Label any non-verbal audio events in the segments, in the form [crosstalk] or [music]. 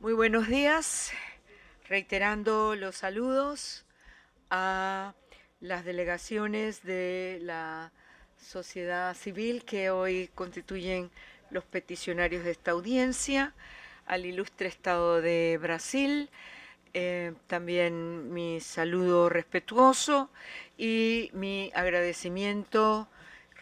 Muy buenos días, reiterando los saludos a las delegaciones de la sociedad civil que hoy constituyen los peticionarios de esta audiencia, al ilustre Estado de Brasil, eh, también mi saludo respetuoso y mi agradecimiento,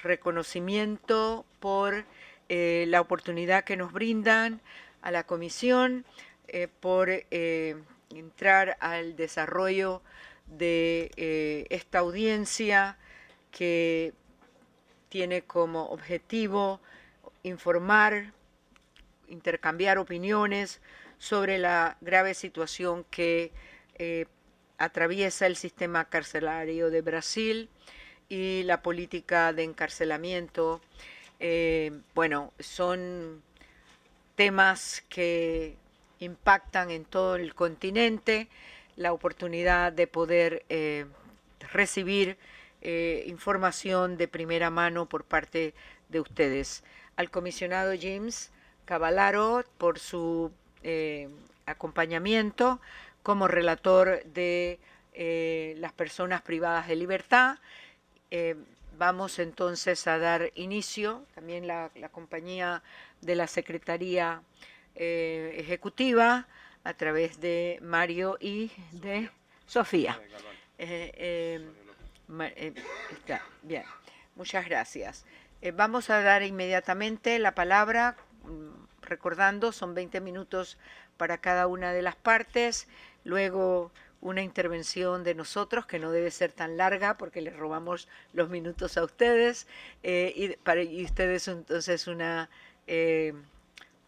reconocimiento por eh, la oportunidad que nos brindan a la Comisión eh, por eh, entrar al desarrollo de eh, esta audiencia que tiene como objetivo informar, intercambiar opiniones sobre la grave situación que atraviesa el sistema carcelario de Brasil y la política de encarcelamiento. bueno, son temas que impactan en todo el continente, la oportunidad de poder eh, recibir eh, información de primera mano por parte de ustedes. Al comisionado James Cavalaro por su eh, acompañamiento como relator de las personas privadas de libertad. vamos entonces a dar inicio, también la, la compañía de la Secretaría eh, ejecutiva a través de Mario y de Sofía. Eh, eh, está, bien, muchas gracias. vamos a dar inmediatamente la palabra, mm, recordando, son 20 minutos para cada una de las partes, luego una intervención de nosotros que no debe ser tan larga porque les robamos los minutos a ustedes y, para, ustedes entonces una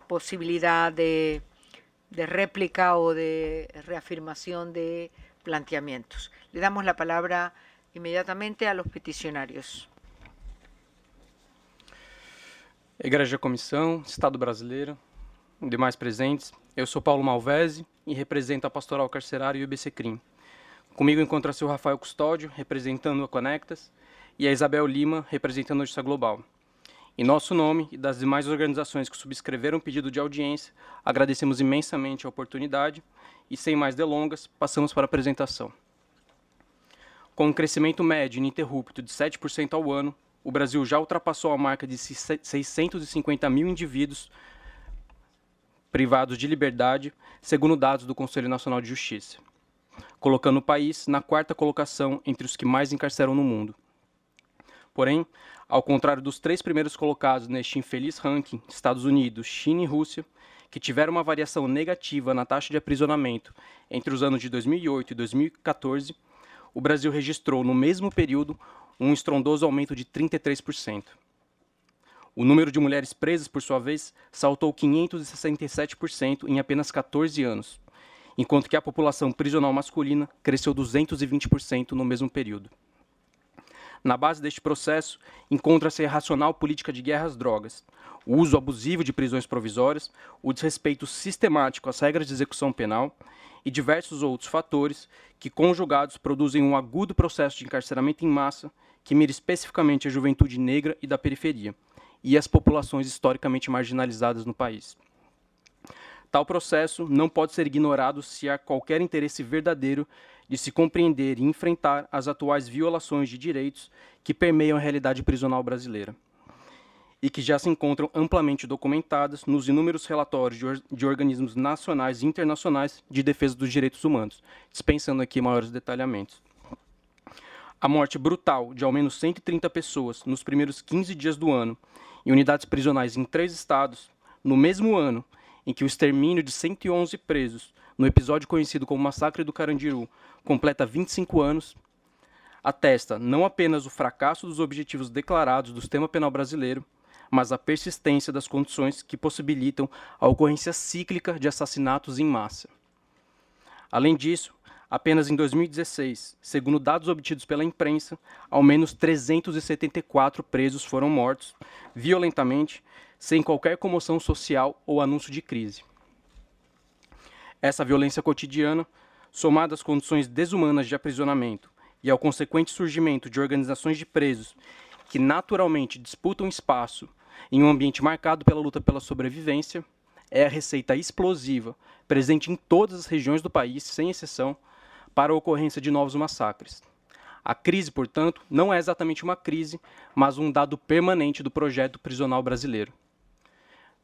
posibilidad de, de réplica o de reafirmación de planteamientos. Le damos la palabra imediatamente a los peticionarios. Igreja Comissão, Estado Brasileiro, demais presentes, eu sou Paulo Malvese e represento a Pastoral Carcerária e o CRIM. Comigo encontra-se o Rafael Custódio, representando a Conectas, e a Isabel Lima, representando a Justiça Global. Em nosso nome e das demais organizações que subscreveram o pedido de audiência, agradecemos imensamente a oportunidade e, sem mais delongas, passamos para a apresentação. Com um crescimento médio ininterrupto de 7% ao ano, o Brasil já ultrapassou a marca de 650 mil indivíduos privados de liberdade, segundo dados do Conselho Nacional de Justiça, colocando o país na quarta colocação entre os que mais encarceram no mundo. Porém, ao contrário dos três primeiros colocados neste infeliz ranking, Estados Unidos, China e Rússia, que tiveram uma variação negativa na taxa de aprisionamento entre os anos de 2008 e 2014, o Brasil registrou, no mesmo período, um estrondoso aumento de 33%. O número de mulheres presas, por sua vez, saltou 567% em apenas 14 anos, enquanto que a população prisional masculina cresceu 220% no mesmo período. Na base deste processo encontra-se a irracional política de guerra às drogas, o uso abusivo de prisões provisórias, o desrespeito sistemático às regras de execução penal e diversos outros fatores que, conjugados, produzem um agudo processo de encarceramento em massa que mira especificamente a juventude negra e da periferia e as populações historicamente marginalizadas no país. Tal processo não pode ser ignorado se há qualquer interesse verdadeiro de se compreender e enfrentar as atuais violações de direitos que permeiam a realidade prisional brasileira e que já se encontram amplamente documentadas nos inúmeros relatórios de, organismos nacionais e internacionais de defesa dos direitos humanos, dispensando aqui maiores detalhamentos. A morte brutal de ao menos 130 pessoas nos primeiros 15 dias do ano, em unidades prisionais em três estados, no mesmo ano em que o extermínio de 111 presos no episódio conhecido como Massacre do Carandiru, completa 25 anos, atesta não apenas o fracasso dos objetivos declarados do sistema penal brasileiro, mas a persistência das condições que possibilitam a ocorrência cíclica de assassinatos em massa. Além disso, apenas em 2016, segundo dados obtidos pela imprensa, ao menos 374 presos foram mortos violentamente, sem qualquer comoção social ou anúncio de crise. Essa violência cotidiana, somada às condições desumanas de aprisionamento e ao consequente surgimento de organizações de presos que naturalmente disputam espaço em um ambiente marcado pela luta pela sobrevivência, é a receita explosiva presente em todas as regiões do país, sem exceção, para a ocorrência de novos massacres. A crise, portanto, não é exatamente uma crise, mas um dado permanente do projeto prisional brasileiro.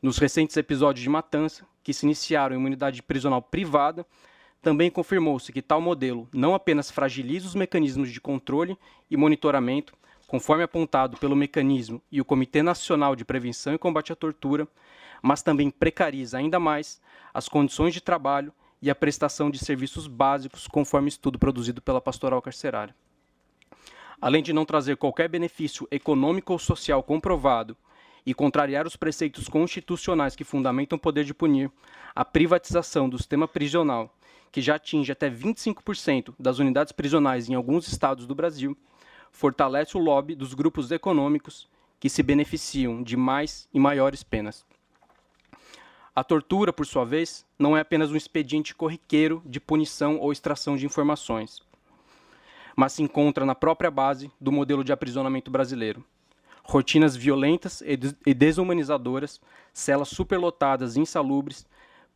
Nos recentes episódios de matança, que se iniciaram em uma unidade prisional privada, também confirmou-se que tal modelo não apenas fragiliza os mecanismos de controle e monitoramento, conforme apontado pelo mecanismo e o Comitê Nacional de Prevenção e Combate à Tortura, mas também precariza ainda mais as condições de trabalho e a prestação de serviços básicos, conforme estudo produzido pela Pastoral Carcerária. Além de não trazer qualquer benefício econômico ou social comprovado e contrariar os preceitos constitucionais que fundamentam o poder de punir, a privatização do sistema prisional, que já atinge até 25% das unidades prisionais em alguns estados do Brasil, fortalece o lobby dos grupos econômicos que se beneficiam de mais e maiores penas. A tortura, por sua vez, não é apenas um expediente corriqueiro de punição ou extração de informações, mas se encontra na própria base do modelo de aprisionamento brasileiro, rotinas violentas e desumanizadoras, celas superlotadas e insalubres,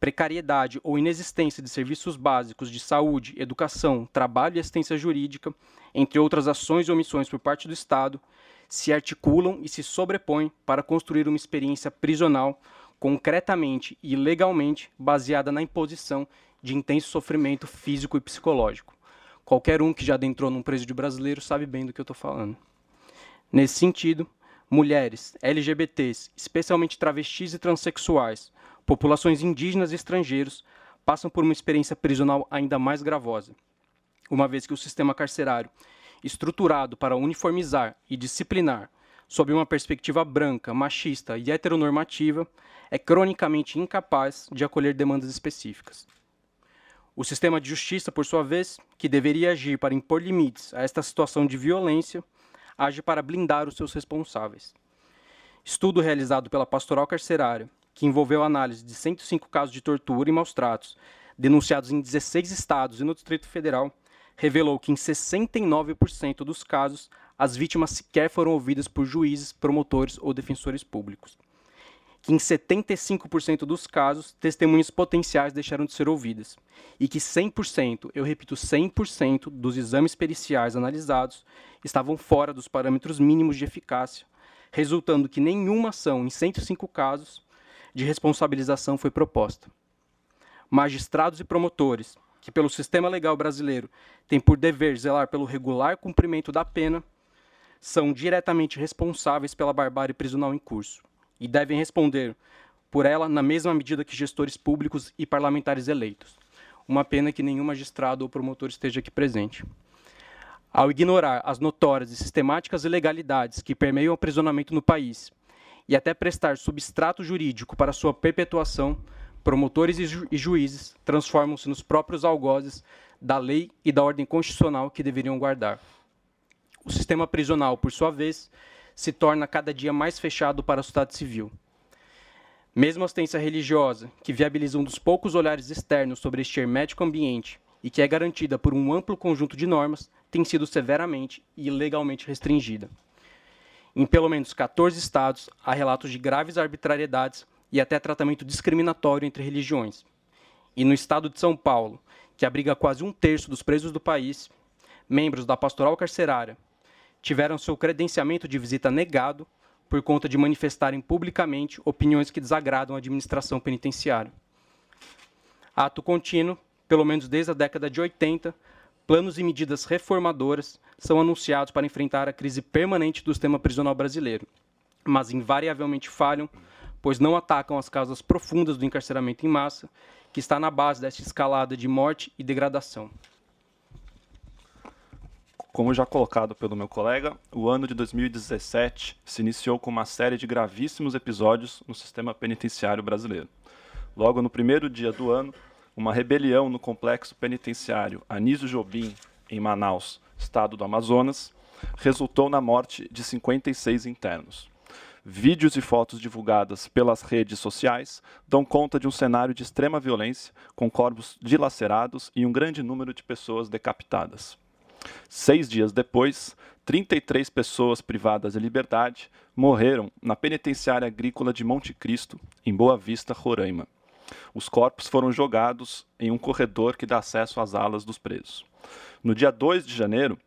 precariedade ou inexistência de serviços básicos de saúde, educação, trabalho e assistência jurídica, entre outras ações e omissões por parte do Estado, se articulam e se sobrepõem para construir uma experiência prisional concretamente e legalmente baseada na imposição de intenso sofrimento físico e psicológico. Qualquer um que já adentrou num presídio brasileiro sabe bem do que eu estou falando. Nesse sentido, mulheres, LGBTs, especialmente travestis e transexuais, populações indígenas e estrangeiros, passam por uma experiência prisional ainda mais gravosa, uma vez que o sistema carcerário, estruturado para uniformizar e disciplinar sob uma perspectiva branca, machista e heteronormativa, é cronicamente incapaz de acolher demandas específicas. O sistema de justiça, por sua vez, que deveria agir para impor limites a esta situação de violência, age para blindar os seus responsáveis. Estudo realizado pela Pastoral Carcerária, que envolveu análise de 105 casos de tortura e maus tratos, denunciados em 16 estados e no Distrito Federal, revelou que em 69% dos casos as vítimas sequer foram ouvidas por juízes, promotores ou defensores públicos que em 75% dos casos, testemunhas potenciais deixaram de ser ouvidas, e que 100%, eu repito, 100% dos exames periciais analisados estavam fora dos parâmetros mínimos de eficácia, resultando que nenhuma ação em 105 casos de responsabilização foi proposta. Magistrados e promotores, que pelo sistema legal brasileiro têm por dever zelar pelo regular cumprimento da pena, são diretamente responsáveis pela barbárie prisional em curso e devem responder por ela na mesma medida que gestores públicos e parlamentares eleitos. Uma pena que nenhum magistrado ou promotor esteja aqui presente. Ao ignorar as notórias e sistemáticas ilegalidades que permeiam o aprisionamento no país e até prestar substrato jurídico para sua perpetuação, promotores e, ju e juízes transformam-se nos próprios algozes da lei e da ordem constitucional que deveriam guardar. O sistema prisional, por sua vez, se torna cada dia mais fechado para o Estado civil. Mesmo a ostência religiosa, que viabiliza um dos poucos olhares externos sobre este hermético ambiente e que é garantida por um amplo conjunto de normas, tem sido severamente e legalmente restringida. Em pelo menos 14 estados, há relatos de graves arbitrariedades e até tratamento discriminatório entre religiões. E no estado de São Paulo, que abriga quase um terço dos presos do país, membros da pastoral carcerária tiveram seu credenciamento de visita negado por conta de manifestarem publicamente opiniões que desagradam a administração penitenciária. Ato contínuo, pelo menos desde a década de 80, planos e medidas reformadoras são anunciados para enfrentar a crise permanente do sistema prisional brasileiro, mas invariavelmente falham, pois não atacam as causas profundas do encarceramento em massa, que está na base desta escalada de morte e degradação. Como já colocado pelo meu colega, o ano de 2017 se iniciou com uma série de gravíssimos episódios no sistema penitenciário brasileiro. Logo no primeiro dia do ano, uma rebelião no complexo penitenciário Anísio Jobim, em Manaus, estado do Amazonas, resultou na morte de 56 internos. Vídeos e fotos divulgadas pelas redes sociais dão conta de um cenário de extrema violência, com corpos dilacerados e um grande número de pessoas decapitadas. Seis dias depois, 33 pessoas privadas de liberdade morreram na penitenciária agrícola de Monte Cristo, em Boa Vista, Roraima. Os corpos foram jogados em um corredor que dá acesso às alas dos presos. No dia 2 de janeiro,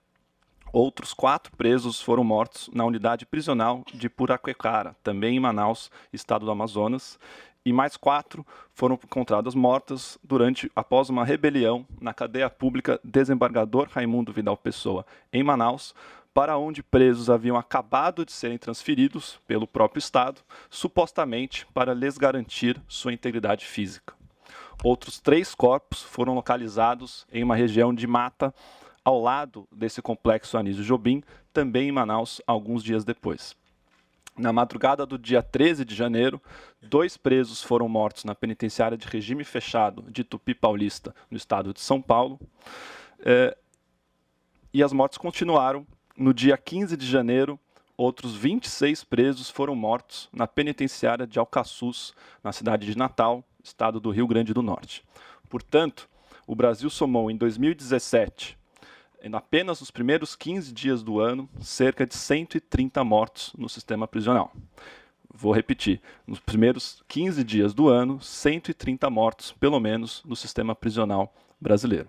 outros quatro presos foram mortos na unidade prisional de Puraquecara, também em Manaus, estado do Amazonas, e mais quatro foram encontradas mortas durante após uma rebelião na cadeia pública Desembargador Raimundo Vidal Pessoa, em Manaus, para onde presos haviam acabado de serem transferidos pelo próprio Estado, supostamente para lhes garantir sua integridade física. Outros três corpos foram localizados em uma região de mata ao lado desse complexo Anísio Jobim, também em Manaus, alguns dias depois. Na madrugada do dia 13 de janeiro, dois presos foram mortos na penitenciária de regime fechado de Tupi Paulista, no estado de São Paulo. É, e as mortes continuaram. No dia 15 de janeiro, outros 26 presos foram mortos na penitenciária de Alcaçuz, na cidade de Natal, estado do Rio Grande do Norte. Portanto, o Brasil somou em 2017 em apenas nos primeiros 15 dias do ano, cerca de 130 mortos no sistema prisional. Vou repetir, nos primeiros 15 dias do ano, 130 mortos, pelo menos, no sistema prisional brasileiro.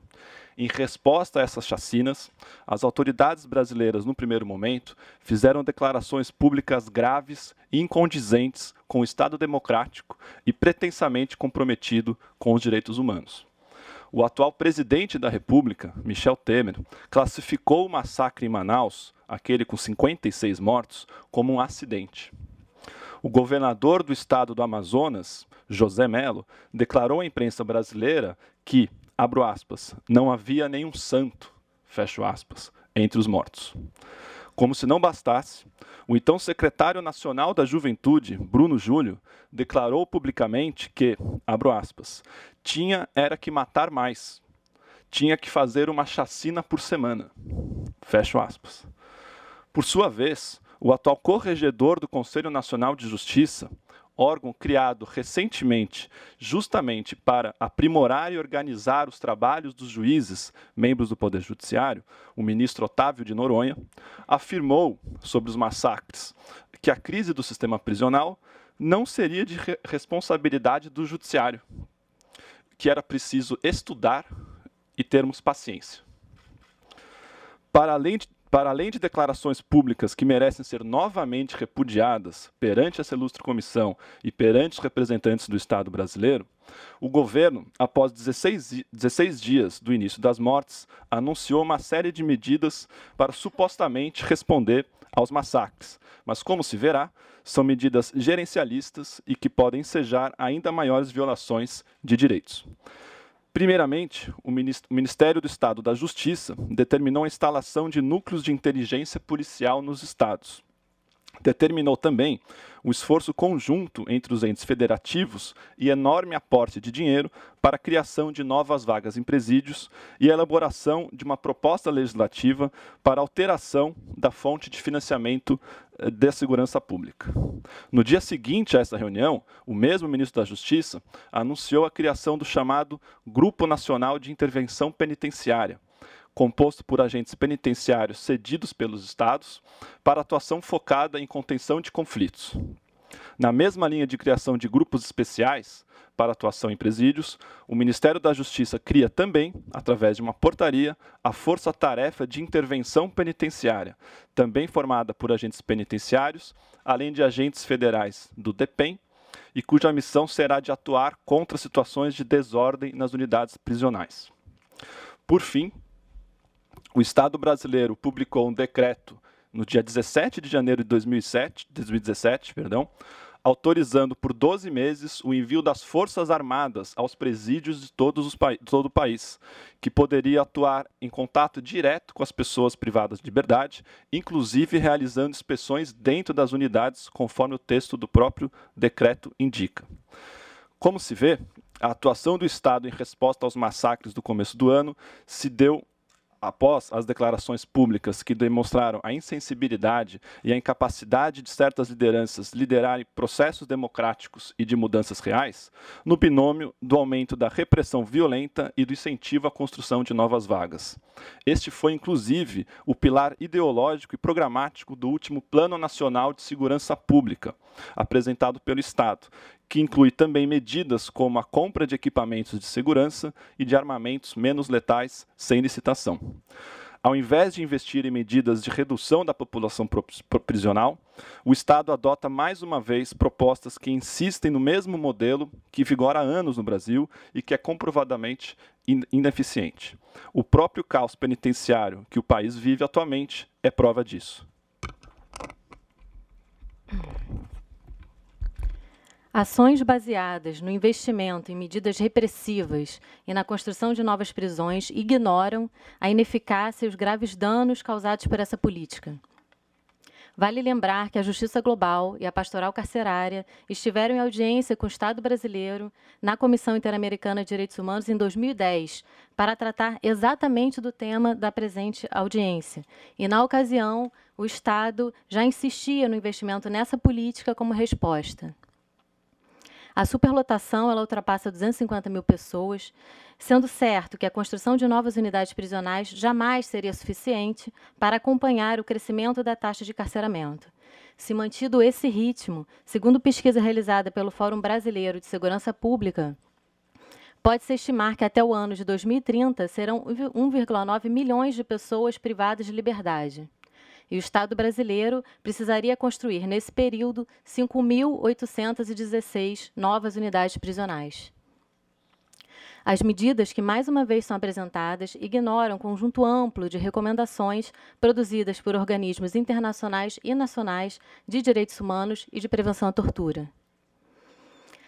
Em resposta a essas chacinas, as autoridades brasileiras, no primeiro momento, fizeram declarações públicas graves e incondizentes com o Estado democrático e pretensamente comprometido com os direitos humanos o atual presidente da República, Michel Temer, classificou o massacre em Manaus, aquele com 56 mortos, como um acidente. O governador do estado do Amazonas, José Melo, declarou à imprensa brasileira que, abro aspas, não havia nenhum santo, fecho aspas, entre os mortos. Como se não bastasse, o então secretário nacional da Juventude, Bruno Júlio, declarou publicamente que, abro aspas, tinha era que matar mais, tinha que fazer uma chacina por semana. Fecho aspas. Por sua vez, o atual corregedor do Conselho Nacional de Justiça, órgão criado recentemente justamente para aprimorar e organizar os trabalhos dos juízes, membros do Poder Judiciário, o ministro Otávio de Noronha, afirmou sobre os massacres que a crise do sistema prisional não seria de responsabilidade do judiciário, que era preciso estudar e termos paciência. Para além para além de declarações públicas que merecem ser novamente repudiadas perante essa ilustre comissão e perante os representantes do Estado brasileiro, o governo, após 16, 16 dias do início das mortes, anunciou uma série de medidas para supostamente responder aos massacres. Mas, como se verá, são medidas gerencialistas e que podem ensejar ainda maiores violações de direitos. Primeiramente, o Ministério do Estado da Justiça determinou a instalação de núcleos de inteligência policial nos estados. Determinou também o esforço conjunto entre os entes federativos e enorme aporte de dinheiro para a criação de novas vagas em presídios e a elaboração de uma proposta legislativa para alteração da fonte de financiamento eh, da segurança pública. No dia seguinte a essa reunião, o mesmo ministro da Justiça anunciou a criação do chamado Grupo Nacional de Intervenção Penitenciária, composto por agentes penitenciários cedidos pelos estados, para atuação focada em contenção de conflitos. Na mesma linha de criação de grupos especiais para atuação em presídios, o Ministério da Justiça cria também, através de uma portaria, a Força Tarefa de Intervenção Penitenciária, também formada por agentes penitenciários, além de agentes federais do DEPEN, e cuja missão será de atuar contra situações de desordem nas unidades prisionais. Por fim, o Estado brasileiro publicou um decreto no dia 17 de janeiro de 2007, 2017, perdão, autorizando por 12 meses o envio das Forças Armadas aos presídios de, todos os de todo o país, que poderia atuar em contato direto com as pessoas privadas de liberdade, inclusive realizando inspeções dentro das unidades, conforme o texto do próprio decreto indica. Como se vê, a atuação do Estado em resposta aos massacres do começo do ano se deu após as declarações públicas que demonstraram a insensibilidade e a incapacidade de certas lideranças liderarem processos democráticos e de mudanças reais, no binômio do aumento da repressão violenta e do incentivo à construção de novas vagas. Este foi, inclusive, o pilar ideológico e programático do último Plano Nacional de Segurança Pública, apresentado pelo Estado, que inclui também medidas como a compra de equipamentos de segurança e de armamentos menos letais sem licitação. Ao invés de investir em medidas de redução da população prisional, o Estado adota mais uma vez propostas que insistem no mesmo modelo que vigora há anos no Brasil e que é comprovadamente ineficiente. O próprio caos penitenciário que o país vive atualmente é prova disso. Ações baseadas no investimento em medidas repressivas e na construção de novas prisões ignoram a ineficácia e os graves danos causados por essa política. Vale lembrar que a Justiça Global e a Pastoral Carcerária estiveram em audiência com o Estado brasileiro na Comissão Interamericana de Direitos Humanos em 2010 para tratar exatamente do tema da presente audiência. E, na ocasião, o Estado já insistia no investimento nessa política como resposta. A superlotação ela ultrapassa 250 mil pessoas, sendo certo que a construção de novas unidades prisionais jamais seria suficiente para acompanhar o crescimento da taxa de carceramento. Se mantido esse ritmo, segundo pesquisa realizada pelo Fórum Brasileiro de Segurança Pública, Pode-se estimar que até o ano de 2030 serão 1,9 milhões de pessoas privadas de liberdade. E o Estado brasileiro precisaria construir, nesse período, 5.816 novas unidades prisionais. As medidas que mais uma vez são apresentadas ignoram um conjunto amplo de recomendações produzidas por organismos internacionais e nacionais de direitos humanos e de prevenção à tortura.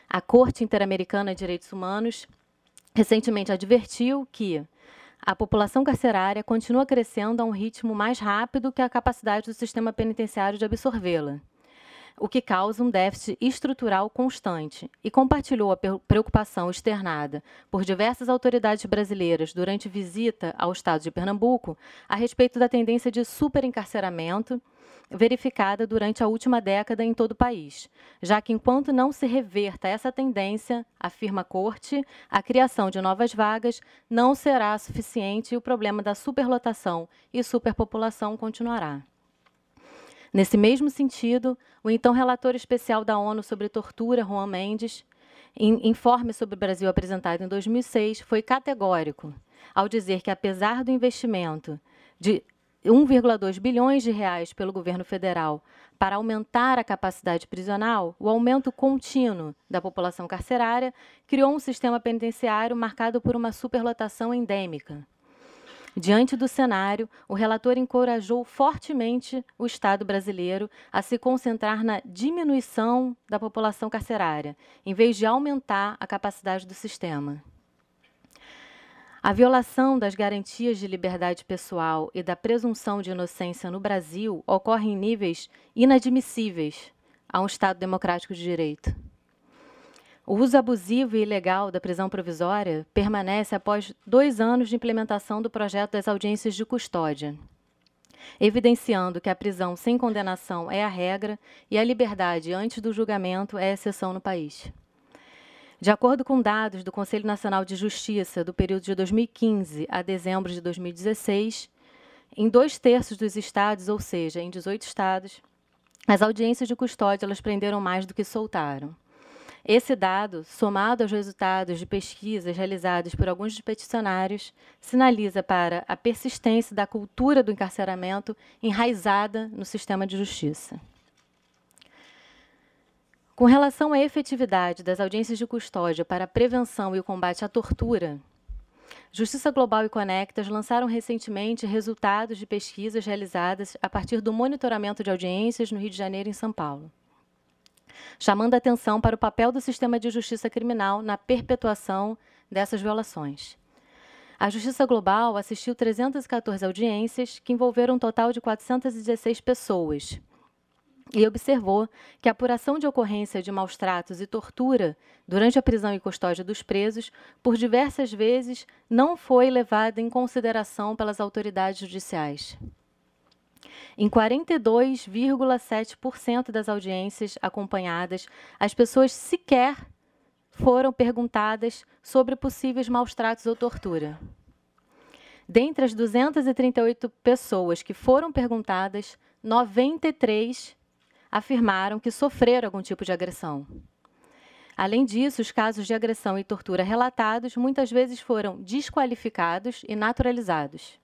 A Corte Interamericana de Direitos Humanos recentemente advertiu que a população carcerária continua crescendo a um ritmo mais rápido que a capacidade do sistema penitenciário de absorvê-la o que causa um déficit estrutural constante, e compartilhou a preocupação externada por diversas autoridades brasileiras durante visita ao estado de Pernambuco a respeito da tendência de superencarceramento verificada durante a última década em todo o país, já que enquanto não se reverta essa tendência, afirma a Corte, a criação de novas vagas não será suficiente e o problema da superlotação e superpopulação continuará. Nesse mesmo sentido, o então relator especial da ONU sobre tortura, Juan Mendes, em informe sobre o Brasil apresentado em 2006, foi categórico ao dizer que, apesar do investimento de 1,2 bilhões de reais pelo governo federal para aumentar a capacidade prisional, o aumento contínuo da população carcerária criou um sistema penitenciário marcado por uma superlotação endêmica. Diante do cenário, o relator encorajou fortemente o Estado brasileiro a se concentrar na diminuição da população carcerária, em vez de aumentar a capacidade do sistema. A violação das garantias de liberdade pessoal e da presunção de inocência no Brasil ocorre em níveis inadmissíveis a um Estado democrático de direito. O uso abusivo e ilegal da prisão provisória permanece após dois anos de implementação do projeto das audiências de custódia, evidenciando que a prisão sem condenação é a regra e a liberdade antes do julgamento é exceção no país. De acordo com dados do Conselho Nacional de Justiça do período de 2015 a dezembro de 2016, em dois terços dos estados, ou seja, em 18 estados, as audiências de custódia elas prenderam mais do que soltaram. Esse dado, somado aos resultados de pesquisas realizadas por alguns dos peticionários, sinaliza para a persistência da cultura do encarceramento enraizada no sistema de justiça. Com relação à efetividade das audiências de custódia para a prevenção e o combate à tortura, Justiça Global e Conectas lançaram recentemente resultados de pesquisas realizadas a partir do monitoramento de audiências no Rio de Janeiro e em São Paulo chamando atenção para o papel do sistema de justiça criminal na perpetuação dessas violações. A Justiça Global assistiu 314 audiências, que envolveram um total de 416 pessoas, e observou que a apuração de ocorrência de maus tratos e tortura durante a prisão e custódia dos presos, por diversas vezes, não foi levada em consideração pelas autoridades judiciais. Em 42,7% das audiências acompanhadas, as pessoas sequer foram perguntadas sobre possíveis maus tratos ou tortura. Dentre as 238 pessoas que foram perguntadas, 93 afirmaram que sofreram algum tipo de agressão. Além disso, os casos de agressão e tortura relatados muitas vezes foram desqualificados e naturalizados.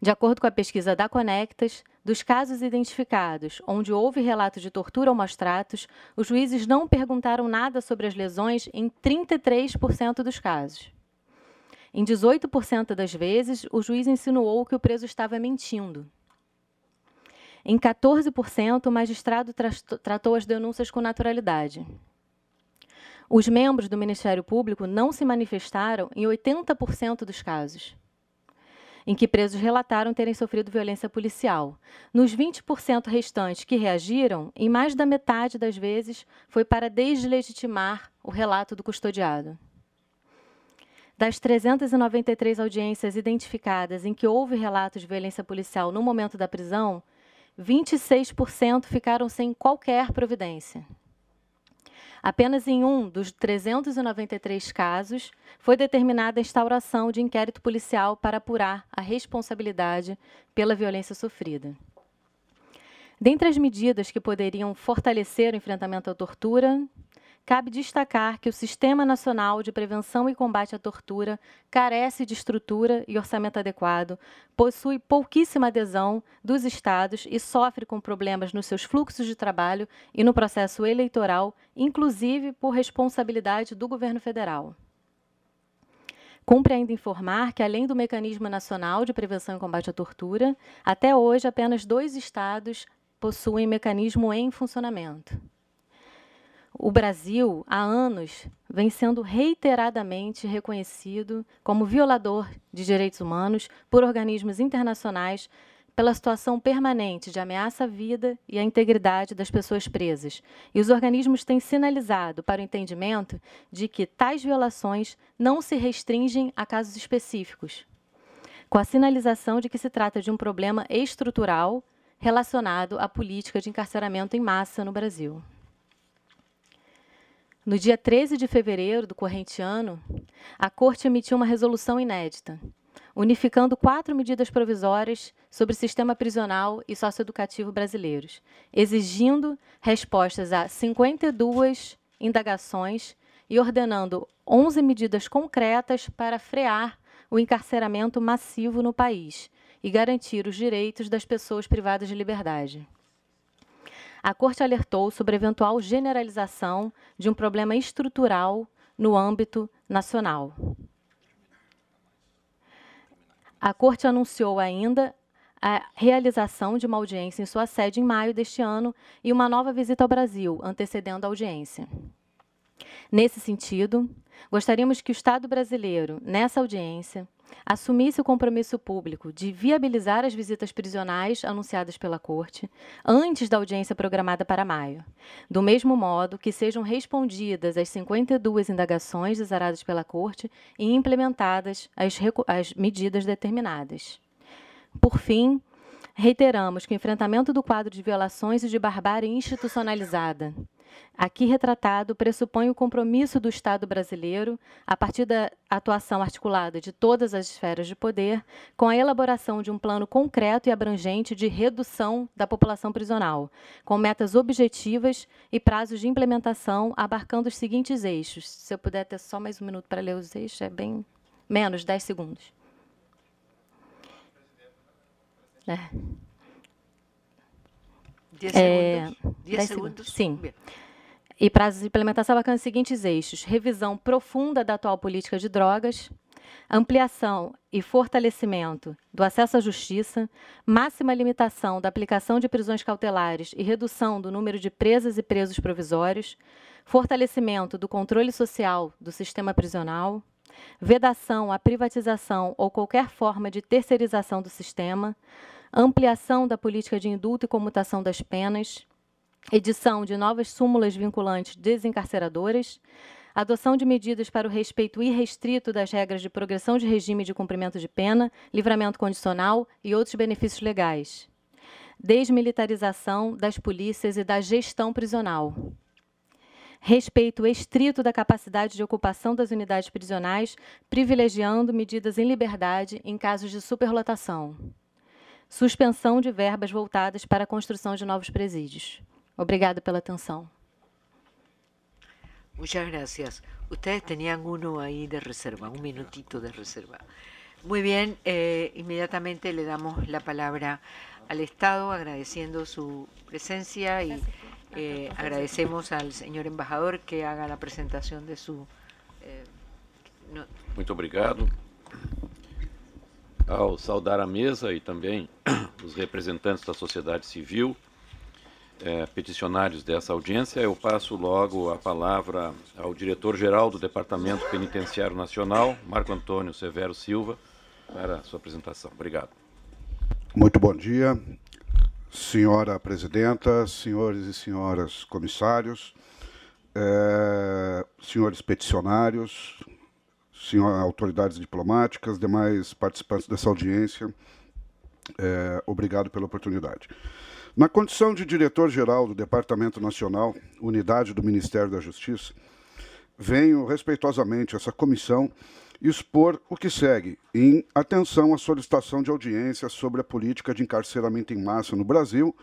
De acordo com a pesquisa da Conectas, dos casos identificados onde houve relato de tortura ou maus-tratos, os juízes não perguntaram nada sobre as lesões em 33% dos casos. Em 18% das vezes, o juiz insinuou que o preso estava mentindo. Em 14%, o magistrado tratou as denúncias com naturalidade. Os membros do Ministério Público não se manifestaram em 80% dos casos em que presos relataram terem sofrido violência policial. Nos 20% restantes que reagiram, em mais da metade das vezes, foi para deslegitimar o relato do custodiado. Das 393 audiências identificadas em que houve relatos de violência policial no momento da prisão, 26% ficaram sem qualquer providência. Apenas em um dos 393 casos foi determinada a instauração de inquérito policial para apurar a responsabilidade pela violência sofrida. Dentre as medidas que poderiam fortalecer o enfrentamento à tortura, cabe destacar que o Sistema Nacional de Prevenção e Combate à Tortura carece de estrutura e orçamento adequado, possui pouquíssima adesão dos estados e sofre com problemas nos seus fluxos de trabalho e no processo eleitoral, inclusive por responsabilidade do governo federal. Cumpre ainda informar que, além do Mecanismo Nacional de Prevenção e Combate à Tortura, até hoje apenas dois estados possuem mecanismo em funcionamento. O Brasil, há anos, vem sendo reiteradamente reconhecido como violador de direitos humanos por organismos internacionais pela situação permanente de ameaça à vida e à integridade das pessoas presas. E os organismos têm sinalizado para o entendimento de que tais violações não se restringem a casos específicos, com a sinalização de que se trata de um problema estrutural relacionado à política de encarceramento em massa no Brasil. No dia 13 de fevereiro do corrente ano, a Corte emitiu uma resolução inédita, unificando quatro medidas provisórias sobre o sistema prisional e socioeducativo brasileiros, exigindo respostas a 52 indagações e ordenando 11 medidas concretas para frear o encarceramento massivo no país e garantir os direitos das pessoas privadas de liberdade a Corte alertou sobre eventual generalização de um problema estrutural no âmbito nacional. A Corte anunciou ainda a realização de uma audiência em sua sede em maio deste ano e uma nova visita ao Brasil, antecedendo a audiência. Nesse sentido, Gostaríamos que o Estado brasileiro, nessa audiência, assumisse o compromisso público de viabilizar as visitas prisionais anunciadas pela Corte antes da audiência programada para maio, do mesmo modo que sejam respondidas as 52 indagações desaradas pela Corte e implementadas as, as medidas determinadas. Por fim, reiteramos que o enfrentamento do quadro de violações e de barbárie institucionalizada Aqui retratado pressupõe o compromisso do Estado brasileiro, a partir da atuação articulada de todas as esferas de poder, com a elaboração de um plano concreto e abrangente de redução da população prisional, com metas objetivas e prazos de implementação abarcando os seguintes eixos. Se eu puder ter só mais um minuto para ler os eixos, é bem menos 10 segundos. É. 10 é, segundos. 10 segundos. Sim. E para implementar essa bacana os seguintes eixos: revisão profunda da atual política de drogas, ampliação e fortalecimento do acesso à justiça, máxima limitação da aplicação de prisões cautelares e redução do número de presas e presos provisórios, fortalecimento do controle social do sistema prisional, vedação à privatização ou qualquer forma de terceirização do sistema, ampliação da política de indulto e comutação das penas, edição de novas súmulas vinculantes desencarceradoras, adoção de medidas para o respeito irrestrito das regras de progressão de regime de cumprimento de pena, livramento condicional e outros benefícios legais, desmilitarização das polícias e da gestão prisional, respeito estrito da capacidade de ocupação das unidades prisionais, privilegiando medidas em liberdade em casos de superlotação suspensão de verbas voltadas para a construção de novos presídios. Obrigada pela atenção. Muchas gracias. Ustedes tenían uno ahí de reserva, un minutito de reserva. Muy bien, eh, inmediatamente le damos la palabra al Estado agradeciendo su presencia y eh, agradecemos al señor embajador que haga la presentación de su... Eh, no. Muito obrigado. Ao saudar a mesa e também [clears throat] os representantes da sociedade civil, é, peticionários dessa audiência, eu passo logo a palavra ao diretor-geral do Departamento Penitenciário Nacional, Marco Antônio Severo Silva, para a sua apresentação. Obrigado. Muito bom dia, senhora presidenta, senhores e senhoras comissários, é, senhores peticionários, senhor, autoridades diplomáticas, demais participantes dessa audiência, é, obrigado pela oportunidade. Na condição de diretor-geral do Departamento Nacional, unidade do Ministério da Justiça, venho respeitosamente a essa comissão expor o que segue, em atenção à solicitação de audiência sobre a política de encarceramento em massa no Brasil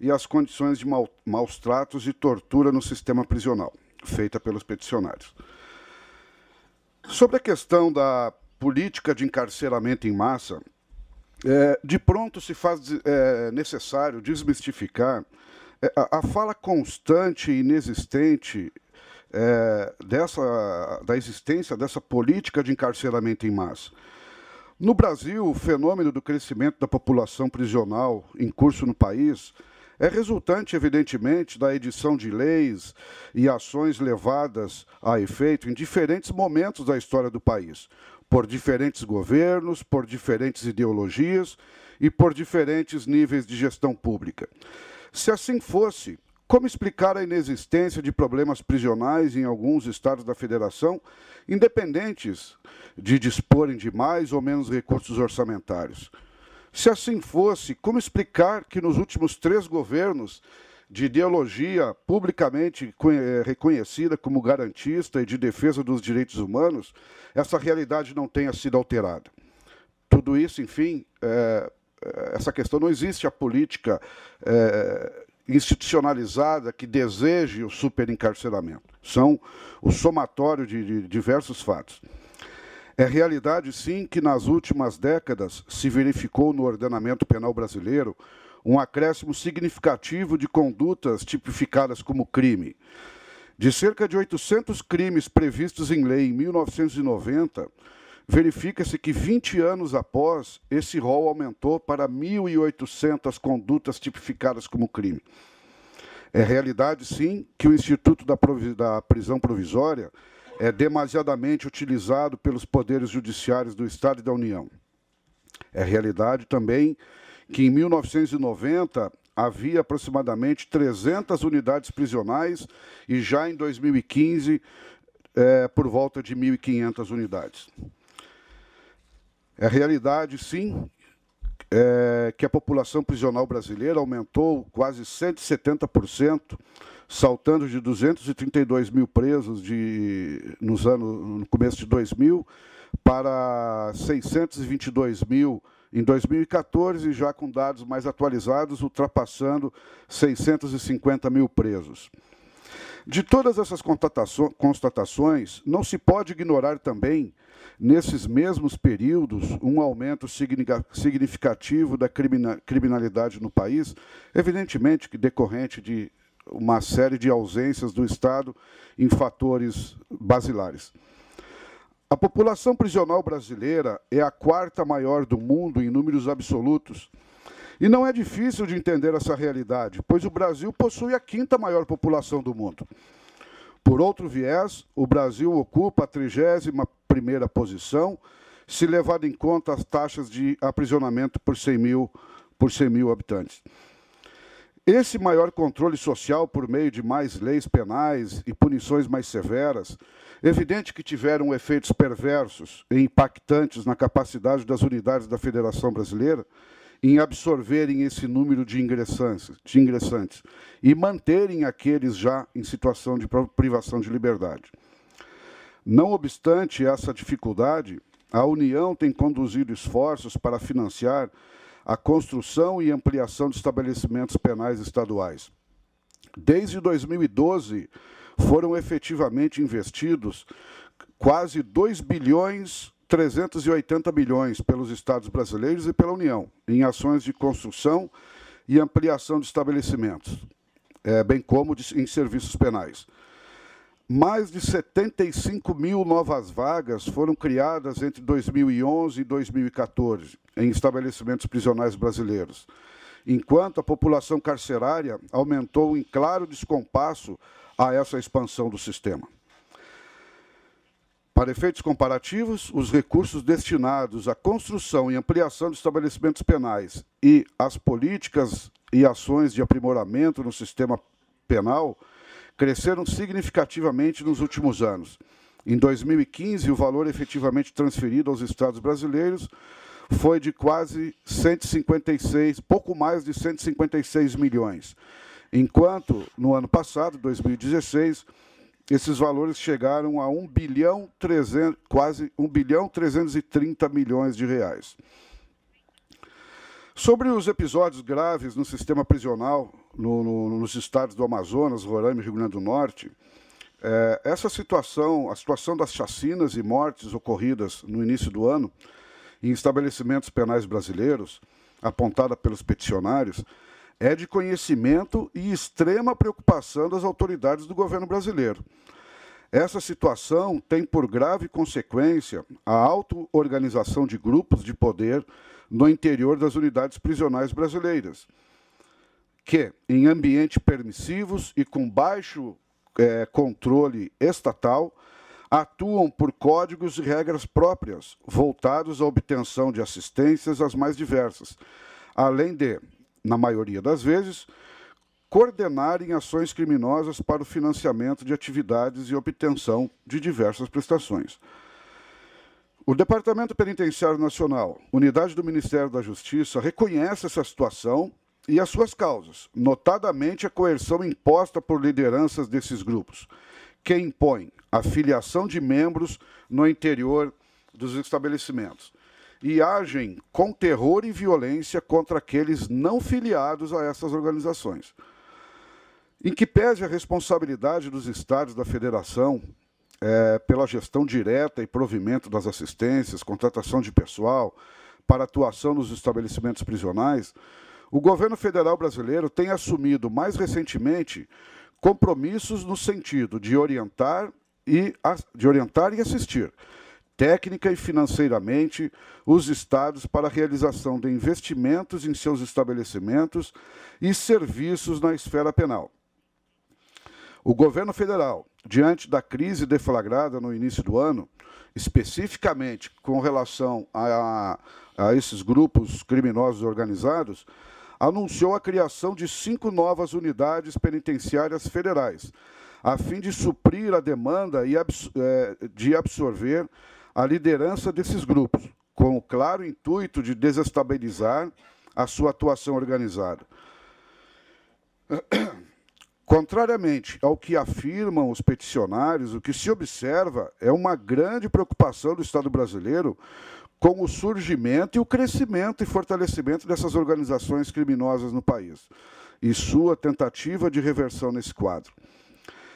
e as condições de maus tratos e tortura no sistema prisional, feita pelos peticionários. Sobre a questão da política de encarceramento em massa, é, de pronto se faz é, necessário desmistificar é, a, a, fala constante e inexistente é, dessa, da existência dessa política de encarceramento em massa. No Brasil, o fenômeno do crescimento da população prisional em curso no país é resultante, evidentemente, da edição de leis e ações levadas a efeito em diferentes momentos da história do país, por diferentes governos, por diferentes ideologias e por diferentes níveis de gestão pública. Se assim fosse, como explicar a inexistência de problemas prisionais em alguns estados da federação, independentes de disporem de mais ou menos recursos orçamentários? Se assim fosse, como explicar que nos últimos três governos de ideologia publicamente eh, reconhecida como garantista e de defesa dos direitos humanos, essa realidade não tenha sido alterada? Tudo isso, enfim, é, essa questão não existe a política é, institucionalizada que deseje o superencarceramento. São o somatório de, de diversos fatos. É realidade, sim, que nas últimas décadas se verificou no ordenamento penal brasileiro um acréscimo significativo de condutas tipificadas como crime. De cerca de 800 crimes previstos em lei em 1990, verifica-se que 20 anos após, esse rol aumentou para 1.800 condutas tipificadas como crime. É realidade, sim, que o Instituto da, Provi da Prisão Provisória é demasiadamente utilizado pelos poderes judiciários do Estado e da União. É realidade também que em 1990 havia aproximadamente 300 unidades prisionais e já em 2015 é, por volta de 1.500 unidades. É realidade, sim, é, que a população prisional brasileira aumentou quase 170% saltando de 232 mil presos de, nos anos, no começo de 2000 para 622 mil em 2014, já com dados mais atualizados, ultrapassando 650 mil presos. De todas essas constatações, não se pode ignorar também, nesses mesmos períodos, um aumento significativo da criminalidade no país, evidentemente que decorrente de uma série de ausências do Estado em fatores basilares. A população prisional brasileira é a quarta maior do mundo em números absolutos. E não é difícil de entender essa realidade, pois o Brasil possui a quinta maior população do mundo. Por outro viés, o Brasil ocupa a 31 posição, se levado em conta as taxas de aprisionamento por 100 mil, por 100 mil habitantes. Esse maior controle social por meio de mais leis penais e punições mais severas, evidente que tiveram efeitos perversos e impactantes na capacidade das unidades da Federação Brasileira em absorverem esse número de ingressantes, de ingressantes e manterem aqueles já em situação de privação de liberdade. Não obstante essa dificuldade, a União tem conduzido esforços para financiar a construção e ampliação de estabelecimentos penais estaduais. Desde 2012, foram efetivamente investidos quase 2 bilhões 380 bilhões pelos estados brasileiros e pela União em ações de construção e ampliação de estabelecimentos, eh, bem como em serviços penais. Mais de 75 mil novas vagas foram criadas entre 2011 e 2014 em estabelecimentos prisionais brasileiros, enquanto a população carcerária aumentou em claro descompasso a essa expansão do sistema. Para efeitos comparativos, os recursos destinados à construção e ampliação de estabelecimentos penais e às políticas e ações de aprimoramento no sistema penal cresceram significativamente nos últimos anos. Em 2015, o valor efetivamente transferido aos estados brasileiros foi de quase 156, pouco mais de 156 milhões, enquanto no ano passado, 2016, esses valores chegaram a 1 bilhão 300, quase 1 bilhão 330 milhões de reais. Sobre os episódios graves no sistema prisional, no, no, nos estados do Amazonas, Roraima e Rio Grande do Norte, é, essa situação, a situação das chacinas e mortes ocorridas no início do ano em estabelecimentos penais brasileiros, apontada pelos peticionários, é de conhecimento e extrema preocupação das autoridades do governo brasileiro. Essa situação tem por grave consequência a auto-organização de grupos de poder no interior das unidades prisionais brasileiras que, em ambientes permissivos e com baixo é, controle estatal, atuam por códigos e regras próprias, voltados à obtenção de assistências as mais diversas, além de, na maioria das vezes, coordenarem ações criminosas para o financiamento de atividades e obtenção de diversas prestações. O Departamento Penitenciário Nacional, unidade do Ministério da Justiça, reconhece essa situação e as suas causas, notadamente a coerção imposta por lideranças desses grupos, que impõe a filiação de membros no interior dos estabelecimentos e agem com terror e violência contra aqueles não filiados a essas organizações. Em que pese a responsabilidade dos estados da federação é, pela gestão direta e provimento das assistências, contratação de pessoal para atuação nos estabelecimentos prisionais, o governo federal brasileiro tem assumido mais recentemente compromissos no sentido de orientar e, de orientar e assistir, técnica e financeiramente, os estados para a realização de investimentos em seus estabelecimentos e serviços na esfera penal. O governo federal, diante da crise deflagrada no início do ano, especificamente com relação a, a esses grupos criminosos organizados, anunciou a criação de cinco novas unidades penitenciárias federais, a fim de suprir a demanda e é, de absorver a liderança desses grupos, com o claro intuito de desestabilizar a sua atuação organizada. [clears throat] Contrariamente ao que afirmam os peticionários, o que se observa é uma grande preocupação do Estado brasileiro com o surgimento e o crescimento e fortalecimento dessas organizações criminosas no país e sua tentativa de reversão nesse quadro.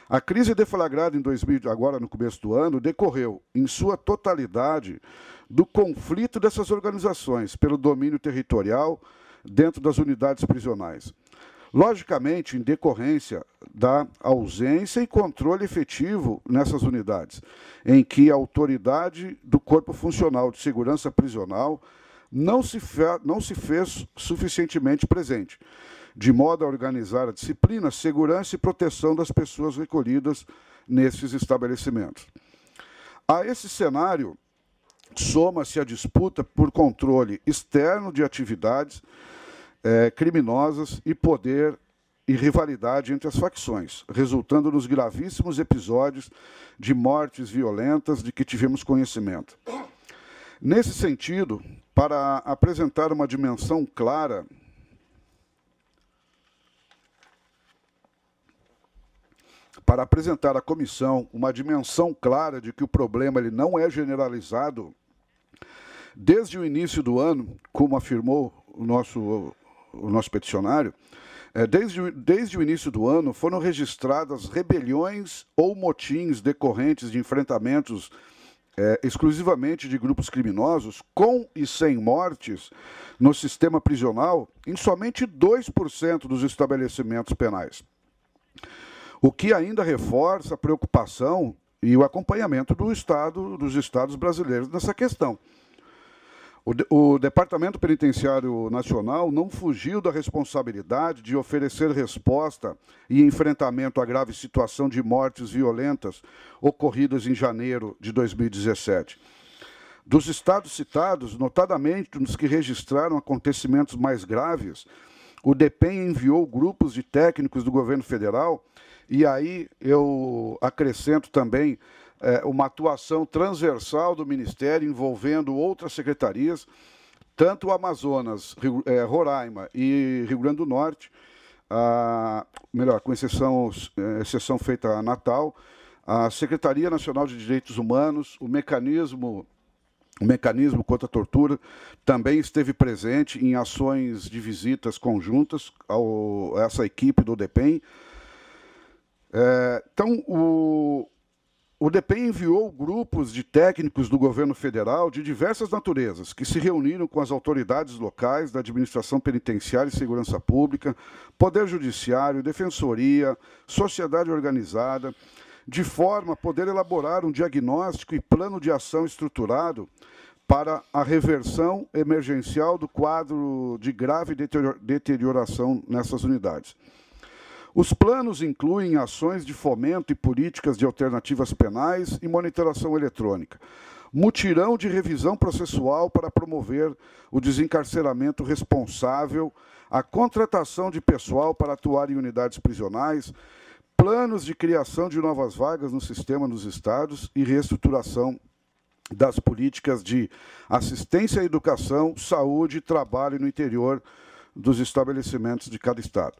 A crise deflagrada em 2000, agora no começo do ano, decorreu, em sua totalidade, do conflito dessas organizações pelo domínio territorial dentro das unidades prisionais. Logicamente, em decorrência da ausência e controle efetivo nessas unidades, em que a autoridade do Corpo Funcional de Segurança Prisional não se, não se fez suficientemente presente, de modo a organizar a disciplina, segurança e proteção das pessoas recolhidas nesses estabelecimentos. A esse cenário, soma-se a disputa por controle externo de atividades é, criminosas e poder e rivalidade entre as facções, resultando nos gravíssimos episódios de mortes violentas de que tivemos conhecimento. Nesse sentido, para apresentar uma dimensão clara para apresentar à comissão uma dimensão clara de que o problema ele não é generalizado, desde o início do ano, como afirmou o nosso o nosso peticionário, é, Desde, desde, o início do ano, foram registradas rebeliões ou motins decorrentes de enfrentamentos é, exclusivamente de grupos criminosos, com e sem mortes, no sistema prisional, em somente 2% dos estabelecimentos penais. O que ainda reforça a preocupação e o acompanhamento do Estado, dos estados brasileiros nessa questão. O, o Departamento Penitenciário Nacional não fugiu da responsabilidade de oferecer resposta e enfrentamento à grave situação de mortes violentas ocorridas em janeiro de 2017. Dos estados citados, notadamente nos que registraram acontecimentos mais graves, o DEPEN enviou grupos de técnicos do governo federal, e aí eu acrescento também é, uma atuação transversal do Ministério envolvendo outras secretarias, tanto o Amazonas, Rio, é, Roraima e Rio Grande do Norte, a, melhor, com exceção, é, exceção feita a Natal, a Secretaria Nacional de Direitos Humanos, o mecanismo o mecanismo contra a tortura também esteve presente em ações de visitas conjuntas ao, a essa equipe do DEPEN. É, então, o, o DEPEN enviou grupos de técnicos do governo federal de diversas naturezas, que se reuniram com as autoridades locais da administração penitenciária e segurança pública, poder judiciário, defensoria, sociedade organizada, de forma a poder elaborar um diagnóstico e plano de ação estruturado para a reversão emergencial do quadro de grave deterioração nessas unidades. Os planos incluem ações de fomento e políticas de alternativas penais e monitoração eletrônica. Mutirão de revisão processual para promover o desencarceramento responsável, a contratação de pessoal para atuar em unidades prisionais, planos de criação de novas vagas no sistema nos estados e reestruturação das políticas de assistência à educação, saúde e trabalho no interior dos estabelecimentos de cada estado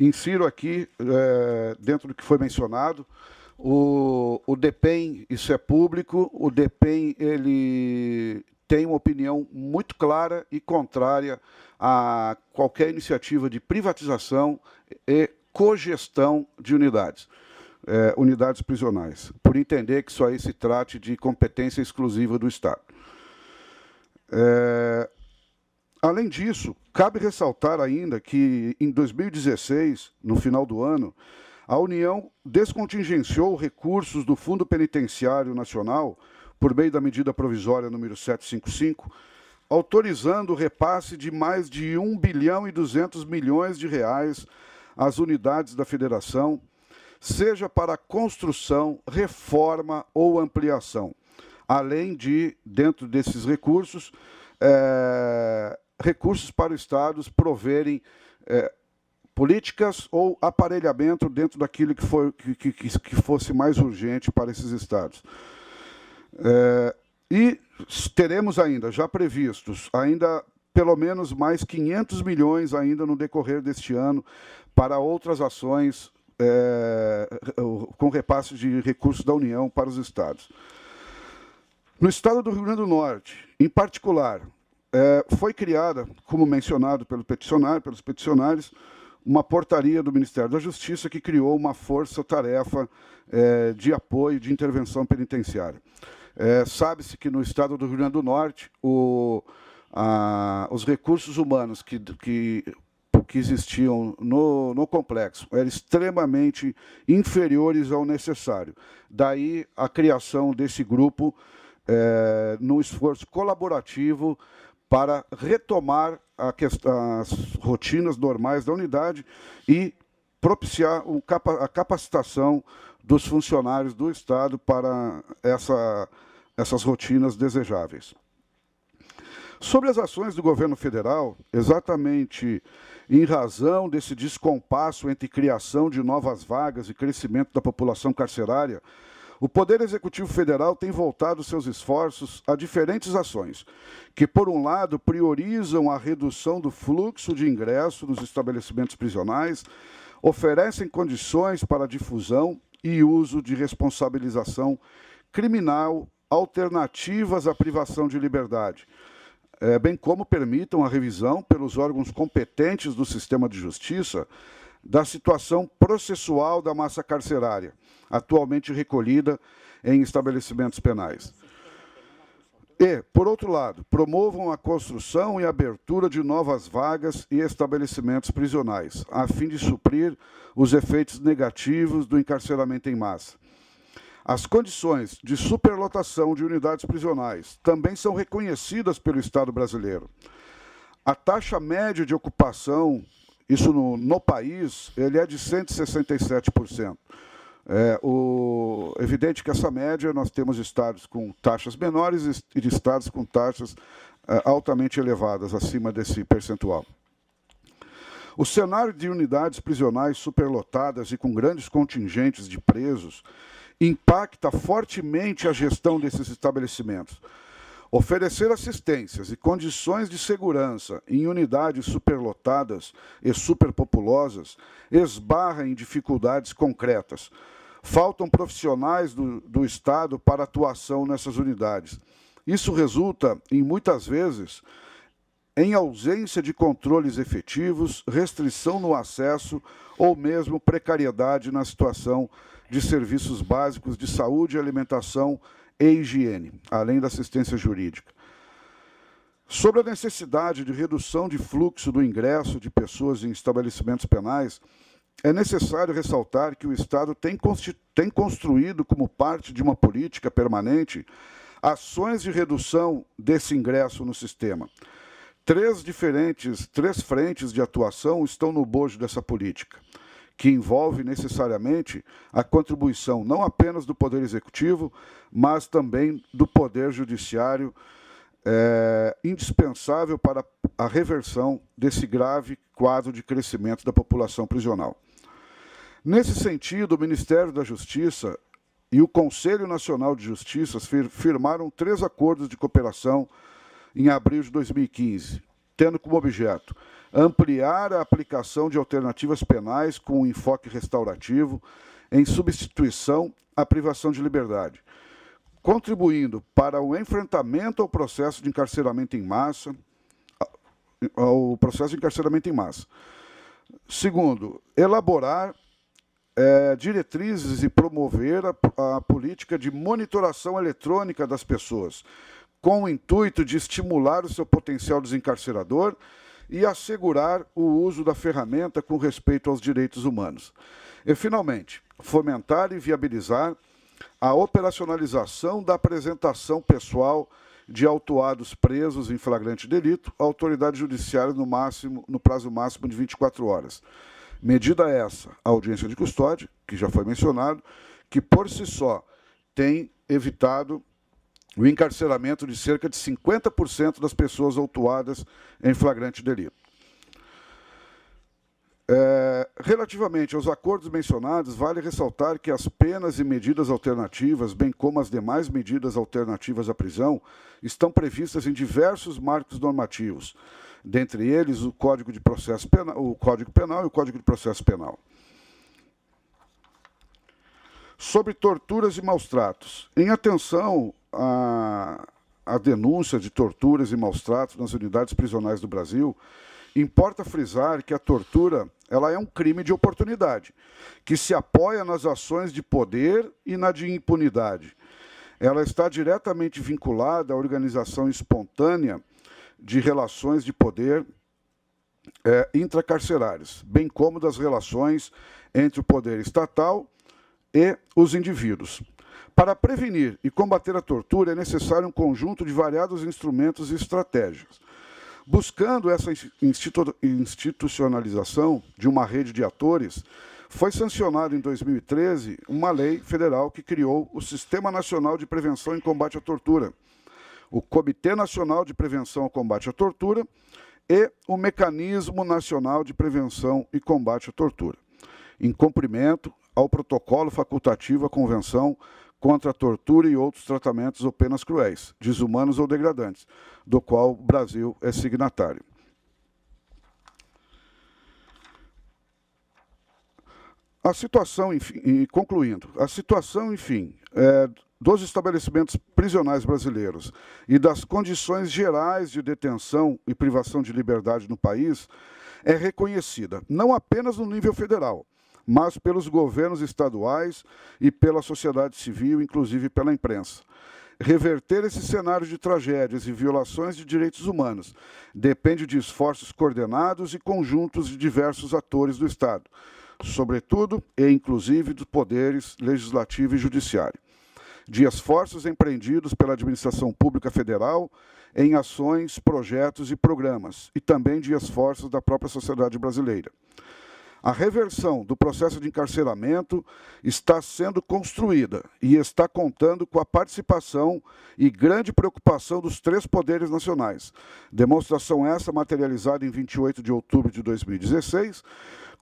insiro aqui, é, dentro do que foi mencionado, o, o DEPEN, isso é público, o DEPEN ele tem uma opinião muito clara e contrária a qualquer iniciativa de privatização e cogestão de unidades, é, unidades prisionais, por entender que só aí se trate de competência exclusiva do Estado. É, Além disso, cabe ressaltar ainda que em 2016, no final do ano, a União descontingenciou recursos do Fundo Penitenciário Nacional, por meio da medida provisória número 755, autorizando o repasse de mais de 1 bilhão e 200 milhões de reais às unidades da federação, seja para construção, reforma ou ampliação. Além de, dentro desses recursos, é, recursos para os estados proverem é, políticas ou aparelhamento dentro daquilo que, for, que, que, que, fosse mais urgente para esses estados. É, e teremos ainda, já previstos, ainda pelo menos mais 500 milhões ainda no decorrer deste ano para outras ações é, com repasse de recursos da União para os estados. No estado do Rio Grande do Norte, em particular, é, foi criada, como mencionado pelo peticionário, pelos peticionários, uma portaria do Ministério da Justiça que criou uma força-tarefa é, de apoio de intervenção penitenciária. É, Sabe-se que no estado do Rio Grande do Norte, o, a, os recursos humanos que, que, que existiam no, no complexo eram extremamente inferiores ao necessário. Daí a criação desse grupo é, num esforço colaborativo para retomar as rotinas normais da unidade e propiciar a capacitação dos funcionários do Estado para essa, essas rotinas desejáveis. Sobre as ações do governo federal, exatamente em razão desse descompasso entre criação de novas vagas e crescimento da população carcerária, o Poder Executivo Federal tem voltado seus esforços a diferentes ações, que, por um lado, priorizam a redução do fluxo de ingresso nos estabelecimentos prisionais, oferecem condições para difusão e uso de responsabilização criminal alternativas à privação de liberdade, eh, bem como permitam a revisão pelos órgãos competentes do sistema de justiça da situação processual da massa carcerária, atualmente recolhida em estabelecimentos penais. E, por outro lado, promovam a construção e abertura de novas vagas e estabelecimentos prisionais, a fim de suprir os efeitos negativos do encarceramento em massa. As condições de superlotação de unidades prisionais também são reconhecidas pelo Estado brasileiro. A taxa média de ocupação isso no, no país, ele é de 167%. É o, evidente que essa média, nós temos estados com taxas menores e estados com taxas é, altamente elevadas, acima desse percentual. O cenário de unidades prisionais superlotadas e com grandes contingentes de presos impacta fortemente a gestão desses estabelecimentos. Oferecer assistências e condições de segurança em unidades superlotadas e superpopulosas esbarra em dificuldades concretas. Faltam profissionais do, do Estado para atuação nessas unidades. Isso resulta, em muitas vezes, em ausência de controles efetivos, restrição no acesso ou mesmo precariedade na situação de serviços básicos de saúde, e alimentação e higiene, além da assistência jurídica. Sobre a necessidade de redução de fluxo do ingresso de pessoas em estabelecimentos penais, é necessário ressaltar que o Estado tem, tem construído, como parte de uma política permanente, ações de redução desse ingresso no sistema. Três diferentes, três frentes de atuação estão no bojo dessa política que envolve necessariamente a contribuição não apenas do Poder Executivo, mas também do Poder Judiciário, é, indispensável para a reversão desse grave quadro de crescimento da população prisional. Nesse sentido, o Ministério da Justiça e o Conselho Nacional de Justiça firmaram três acordos de cooperação em abril de 2015 tendo como objeto ampliar a aplicação de alternativas penais com enfoque restaurativo em substituição à privação de liberdade, contribuindo para o enfrentamento ao processo de encarceramento em massa, ao processo de encarceramento em massa. Segundo, elaborar é, diretrizes e promover a, a política de monitoração eletrônica das pessoas, com o intuito de estimular o seu potencial desencarcerador e assegurar o uso da ferramenta com respeito aos direitos humanos. E, finalmente, fomentar e viabilizar a operacionalização da apresentação pessoal de autuados presos em flagrante delito à autoridade judiciária no, máximo, no prazo máximo de 24 horas. Medida essa, a audiência de custódia, que já foi mencionado, que por si só tem evitado o encarceramento de cerca de 50% das pessoas autuadas em flagrante delito. É, relativamente aos acordos mencionados, vale ressaltar que as penas e medidas alternativas, bem como as demais medidas alternativas à prisão, estão previstas em diversos marcos normativos, dentre eles o Código, de processo penal, o Código Penal e o Código de Processo Penal. Sobre torturas e maus tratos. Em atenção a, a denúncia de torturas e maus tratos nas unidades prisionais do Brasil, importa frisar que a tortura ela é um crime de oportunidade, que se apoia nas ações de poder e na de impunidade. Ela está diretamente vinculada à organização espontânea de relações de poder é, intracarcerárias, bem como das relações entre o poder estatal e os indivíduos. Para prevenir e combater a tortura, é necessário um conjunto de variados instrumentos e estratégias. Buscando essa institu institucionalização de uma rede de atores, foi sancionado em 2013 uma lei federal que criou o Sistema Nacional de Prevenção e Combate à Tortura, o Comitê Nacional de Prevenção e Combate à Tortura e o Mecanismo Nacional de Prevenção e Combate à Tortura, em cumprimento ao protocolo facultativo à Convenção contra a tortura e outros tratamentos ou penas cruéis, desumanos ou degradantes, do qual o Brasil é signatário. A situação, enfim, concluindo, a situação, enfim, é, dos estabelecimentos prisionais brasileiros e das condições gerais de detenção e privação de liberdade no país é reconhecida, não apenas no nível federal, mas pelos governos estaduais e pela sociedade civil, inclusive pela imprensa. Reverter esse cenário de tragédias e violações de direitos humanos depende de esforços coordenados e conjuntos de diversos atores do Estado, sobretudo e inclusive dos poderes legislativo e judiciário. De esforços empreendidos pela administração pública federal em ações, projetos e programas, e também de esforços da própria sociedade brasileira. A reversão do processo de encarceramento está sendo construída e está contando com a participação e grande preocupação dos três poderes nacionais. Demonstração essa materializada em 28 de outubro de 2016,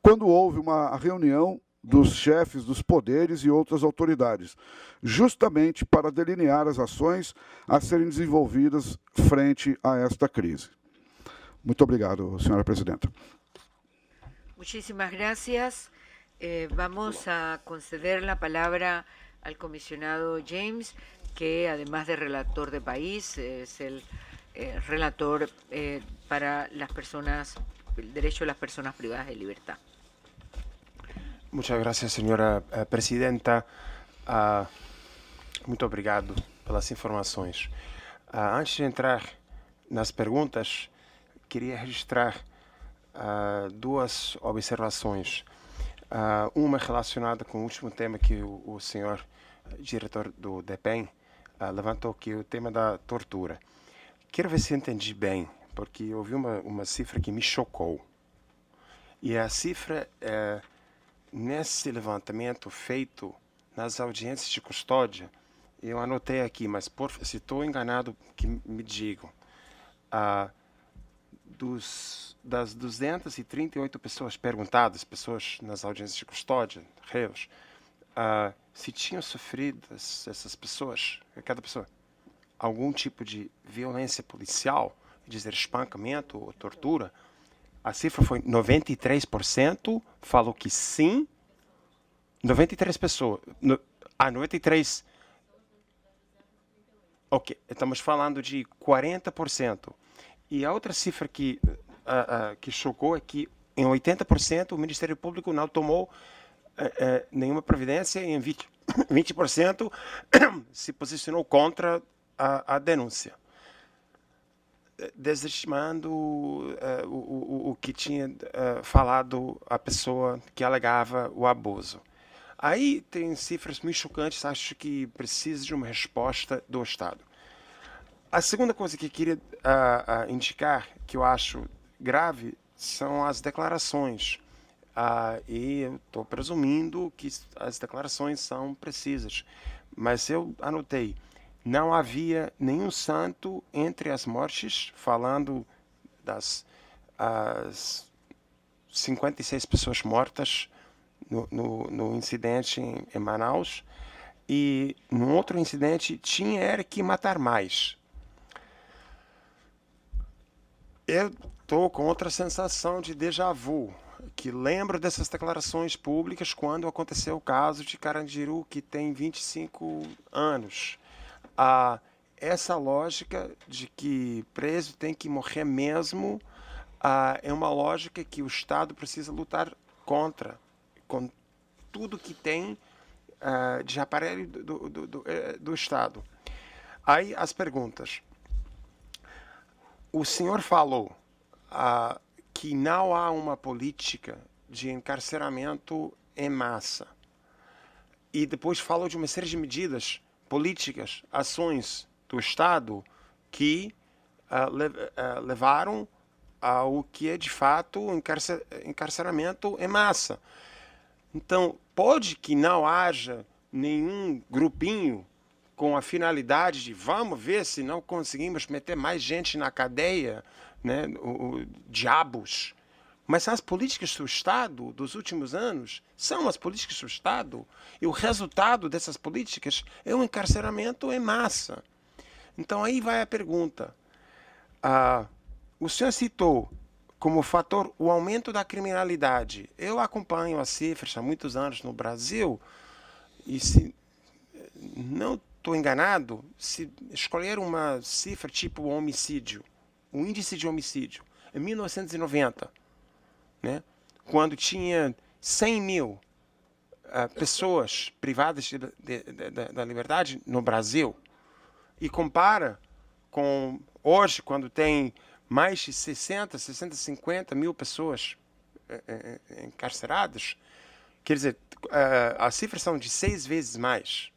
quando houve uma reunião dos chefes dos poderes e outras autoridades, justamente para delinear as ações a serem desenvolvidas frente a esta crise. Muito obrigado, senhora presidenta. Muchísimas gracias. Eh, vamos a conceder la palabra al comisionado James, que además de relator de país, es el eh, relator eh, para las personas, el derecho de las personas privadas de libertad. Muchas gracias, señora presidenta. Muchas ah, muito obrigado pelas informações. Ah, antes de entrar nas perguntas, queria registrar uh, duas observações. Uh, uma relacionada com o último tema que o, o senhor ah, diretor do DEPEN uh, levantou, que é o tema da tortura. Quero ver se entendi bem, porque eu vi uma, uma cifra que me chocou. E a cifra é, nesse levantamento feito nas audiências de custódia, eu anotei aqui, mas por, se estou enganado, que me digam. Uh, dos, das 238 pessoas perguntadas, pessoas nas audiências de custódia, reus, uh, ah, se tinham sofrido essas pessoas, cada pessoa, algum tipo de violência policial, dizer espancamento ou tortura, a cifra foi 93% falou que sim. 93 pessoas. No, ah, 93. Ok, estamos falando de 40%. E a outra cifra que, uh, uh, que chocou é que, em 80%, o Ministério Público não tomou uh, nenhuma providência e em 20%, 20% [coughs] [coughs] se posicionou contra a, a denúncia, desestimando é, o, o, o, que tinha falado a pessoa que alegava o abuso. Aí tem cifras muito chocantes, acho que precisa de uma resposta do Estado. A segunda coisa que eu queria uh, uh, indicar, que eu acho grave, são as declarações. Uh, e eu estou presumindo que as declarações são precisas. Mas eu anotei, não havia nenhum santo entre as mortes, falando das as 56 pessoas mortas no, no, no incidente em, em Manaus e num outro incidente tinha era que matar mais. Eu estou com outra sensação de déjà vu, que lembro dessas declarações públicas quando aconteceu o caso de Carandiru, que tem 25 anos. Ah, essa lógica de que preso tem que morrer mesmo ah, é uma lógica que o Estado precisa lutar contra, com tudo que tem ah, de aparelho do, do, do, do eh, Estado. Aí as perguntas o senhor falou ah, que não há uma política de encarceramento em massa. E depois falou de uma série de medidas políticas, ações do Estado que ah, le ah, levaram ao que é de fato encarcer encarceramento em massa. Então, pode que não haja nenhum grupinho com a finalidade de vamos ver se não conseguimos meter mais gente na cadeia, né, o, o diabos. Mas as políticas do Estado dos últimos anos são as políticas do Estado e o resultado dessas políticas é um encarceramento em massa. Então aí vai a pergunta. Ah, o senhor citou como fator o aumento da criminalidade. Eu acompanho as cifras há muitos anos no Brasil e se não estou enganado, se escolher uma cifra tipo homicídio, o um índice de homicídio, em 1990, né, quando tinha 100 mil uh, pessoas privadas de, de, de, da liberdade no Brasil, e compara com hoje, quando tem mais de 60, 60, 50 mil pessoas eh, eh, eh, encarceradas, quer dizer, ah, as cifras são de seis vezes mais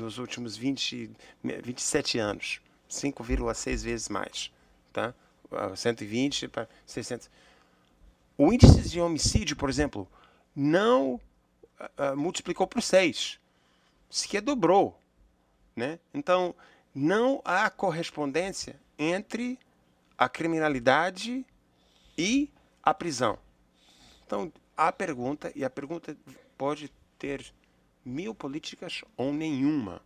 nos últimos 20, 27 anos, 5,6 vezes mais, tá? 120 para 600. O índice de homicídio, por exemplo, não uh, multiplicou por 6, sequer dobrou, né? Então, não há correspondência entre a criminalidade e a prisão. Então, a pergunta, e a pergunta pode ter mil políticas ou nenhuma.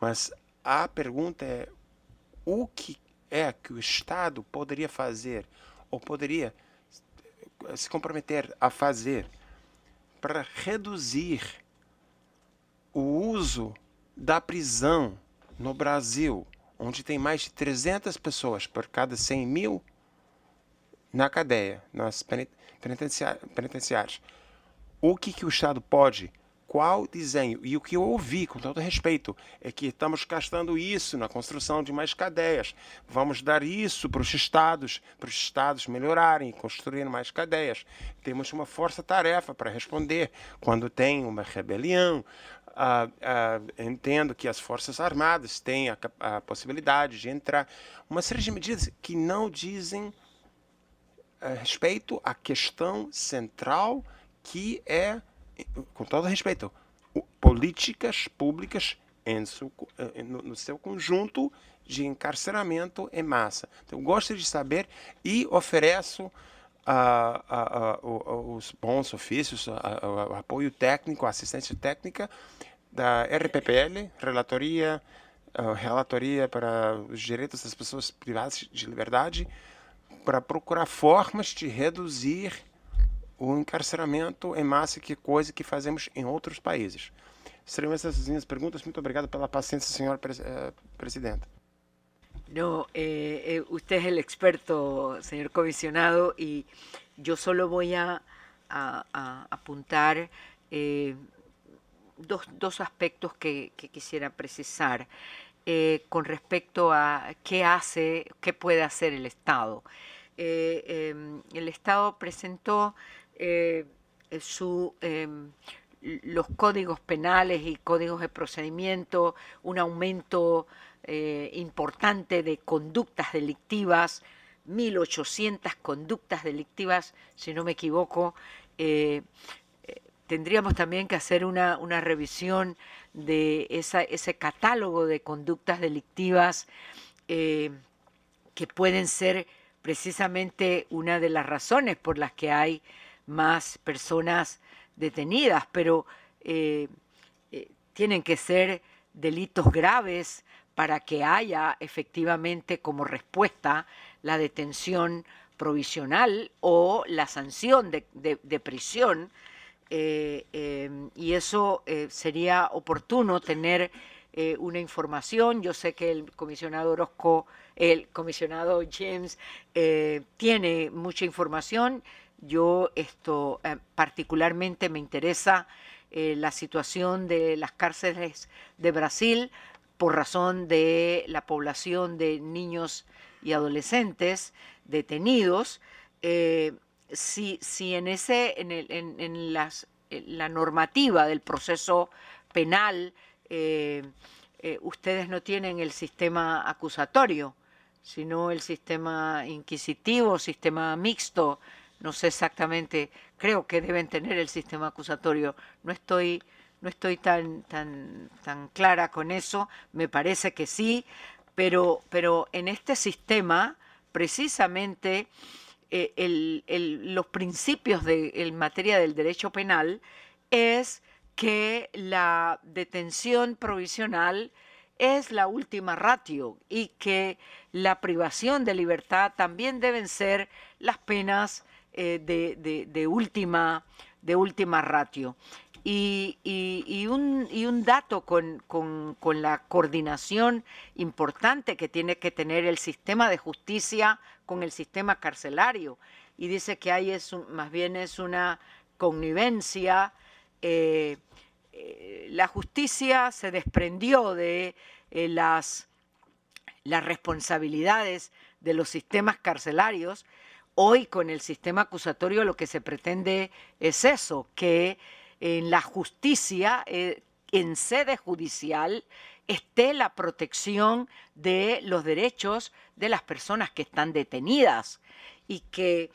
Mas a pergunta é o que é que o Estado poderia fazer ou poderia se comprometer a fazer para reduzir o uso da prisão no Brasil, onde tem mais de 300 pessoas por cada 100 mil na cadeia, nas penitenciárias. O que, que o Estado pode qual desenho? E o que eu ouvi, com todo respeito, é que estamos gastando isso na construção de mais cadeias. Vamos dar isso para os estados, para os estados melhorarem, construírem mais cadeias. Temos uma força-tarefa para responder quando tem uma rebelião. Ah, ah, entendo que as Forças Armadas têm a, a, possibilidade de entrar. Uma série de medidas que não dizem eh, respeito à questão central que é com todo respeito, políticas públicas em seu, eh, no, no seu conjunto de encarceramento em massa. Então, eu gosto de saber e ofereço os bons ofícios, o apoio técnico, a assistência técnica da RPPL, Relatoria, Relatoria para os Direitos das Pessoas Privadas de Liberdade, para procurar formas de reduzir o encarceramento em massa, que cosa que fazemos en em otros países. Serían esas as preguntas. Muchas gracias por pela paciencia, señor eh, presidente. No, eh, eh, usted es el experto, señor comisionado, y yo solo voy a, apuntar dos, aspectos que, quisiera precisar con respecto a qué hace, qué puede hacer el Estado. Em, el Estado presentó eh, eh, em, los códigos penales y códigos de procedimiento, un aumento eh, importante de conductas delictivas, 1.800 conductas delictivas, si no me equivoco. tendríamos también que hacer una, revisión de ese catálogo de conductas delictivas que pueden ser precisamente una de las razones por las que hay más personas detenidas, pero eh, eh, tienen que ser delitos graves para que haya efectivamente como respuesta la detención provisional o la sanción de, prisión. Eh, em, y eso sería oportuno tener una información. Yo sé que el comisionado Orozco, el comisionado James, tiene mucha información yo esto eh, particularmente me interesa eh, la situación de las cárceles de Brasil por razón de la población de niños y adolescentes detenidos. Eh, si, en ese, en, el, en, la normativa del proceso penal ustedes no tienen el sistema acusatorio, sino el sistema inquisitivo, sistema mixto, no sé exactamente, creo que deben tener el sistema acusatorio. No estoy, no estoy tan, tan, tan clara con eso, me parece que sí, pero, pero en este sistema, precisamente eh, los principios de, en materia del derecho penal es que la detención provisional es la última ratio y que la privación de libertad también deben ser las penas eh, de, última, de última ratio. Y, un, dato con, la coordinación importante que tiene que tener el sistema de justicia con el sistema carcelario. Y dice que ahí es más bien es una connivencia. Eh, eh, la justicia se desprendió de las responsabilidades de los sistemas carcelarios hoy con el sistema acusatorio lo que se pretende es eso, que en la justicia, eh, en sede judicial, esté la protección de los derechos de las personas que están detenidas y que,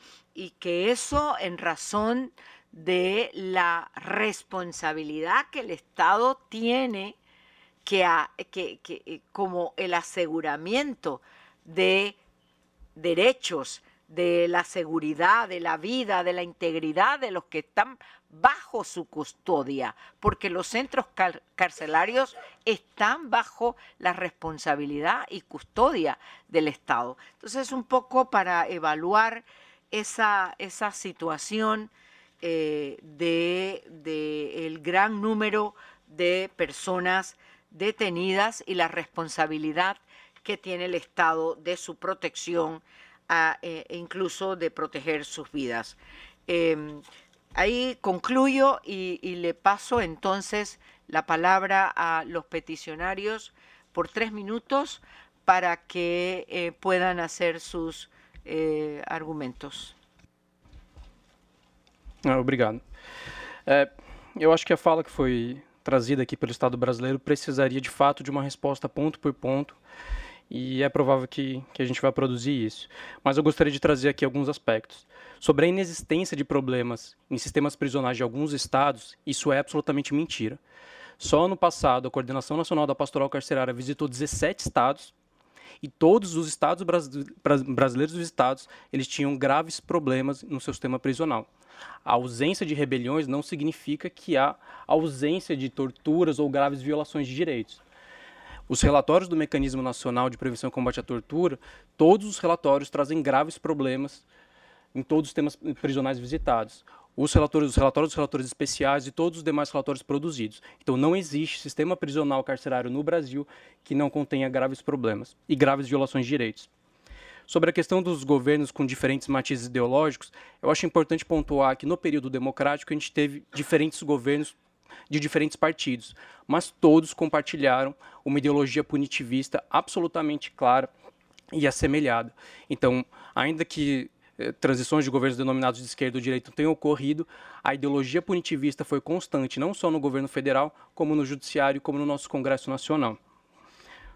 eso en razón de la responsabilidad que el Estado tiene que eh, como el aseguramiento de derechos de la seguridad, de la vida, de la integridad de los que están bajo su custodia, porque los centros carcelarios están bajo la responsabilidad y custodia del Estado. Entonces, un poco para evaluar esa, situación eh, del de, el gran número de personas detenidas y la responsabilidad que tiene el Estado de su protección eh, e incluso de proteger sus vidas. Em, ahí concluyo y, le paso entonces la palabra a los peticionarios por tres minutos para que eh, puedan hacer sus eh, argumentos. Ah, obrigado. Yo acho que a fala que foi trazida aqui pelo Estado brasileiro precisaria de fato de uma resposta ponto por punto e é provável que, que a gente vai produzir isso. Mas eu gostaria de trazer aqui alguns aspectos. Sobre a inexistência de problemas em sistemas prisionais de alguns estados, isso é absolutamente mentira. Só ano passado, a Coordenação Nacional da Pastoral Carcerária visitou 17 estados e todos os estados brasileiros visitados eles tinham graves problemas no seu sistema prisional. A ausência de rebeliões não significa que há ausência de torturas ou graves violações de direitos. Os relatórios do Mecanismo Nacional de Prevenção e Combate à Tortura, todos os relatórios trazem graves problemas em todos os temas prisionais visitados. Os relatórios, os relatórios dos especiais e todos os demais relatórios produzidos. Então, não existe sistema prisional carcerário no Brasil que não contenha graves problemas e graves violações de direitos. Sobre a questão dos governos com diferentes matizes ideológicos, eu acho importante pontuar que no período democrático a gente teve diferentes governos de diferentes partidos, mas todos compartilharam uma ideologia punitivista absolutamente clara e assemelhada. Então, ainda que eh, transições de governos denominados de esquerda ou direita tenham ocorrido, a ideologia punitivista foi constante, não só no governo federal, como no judiciário, como no nosso Congresso Nacional.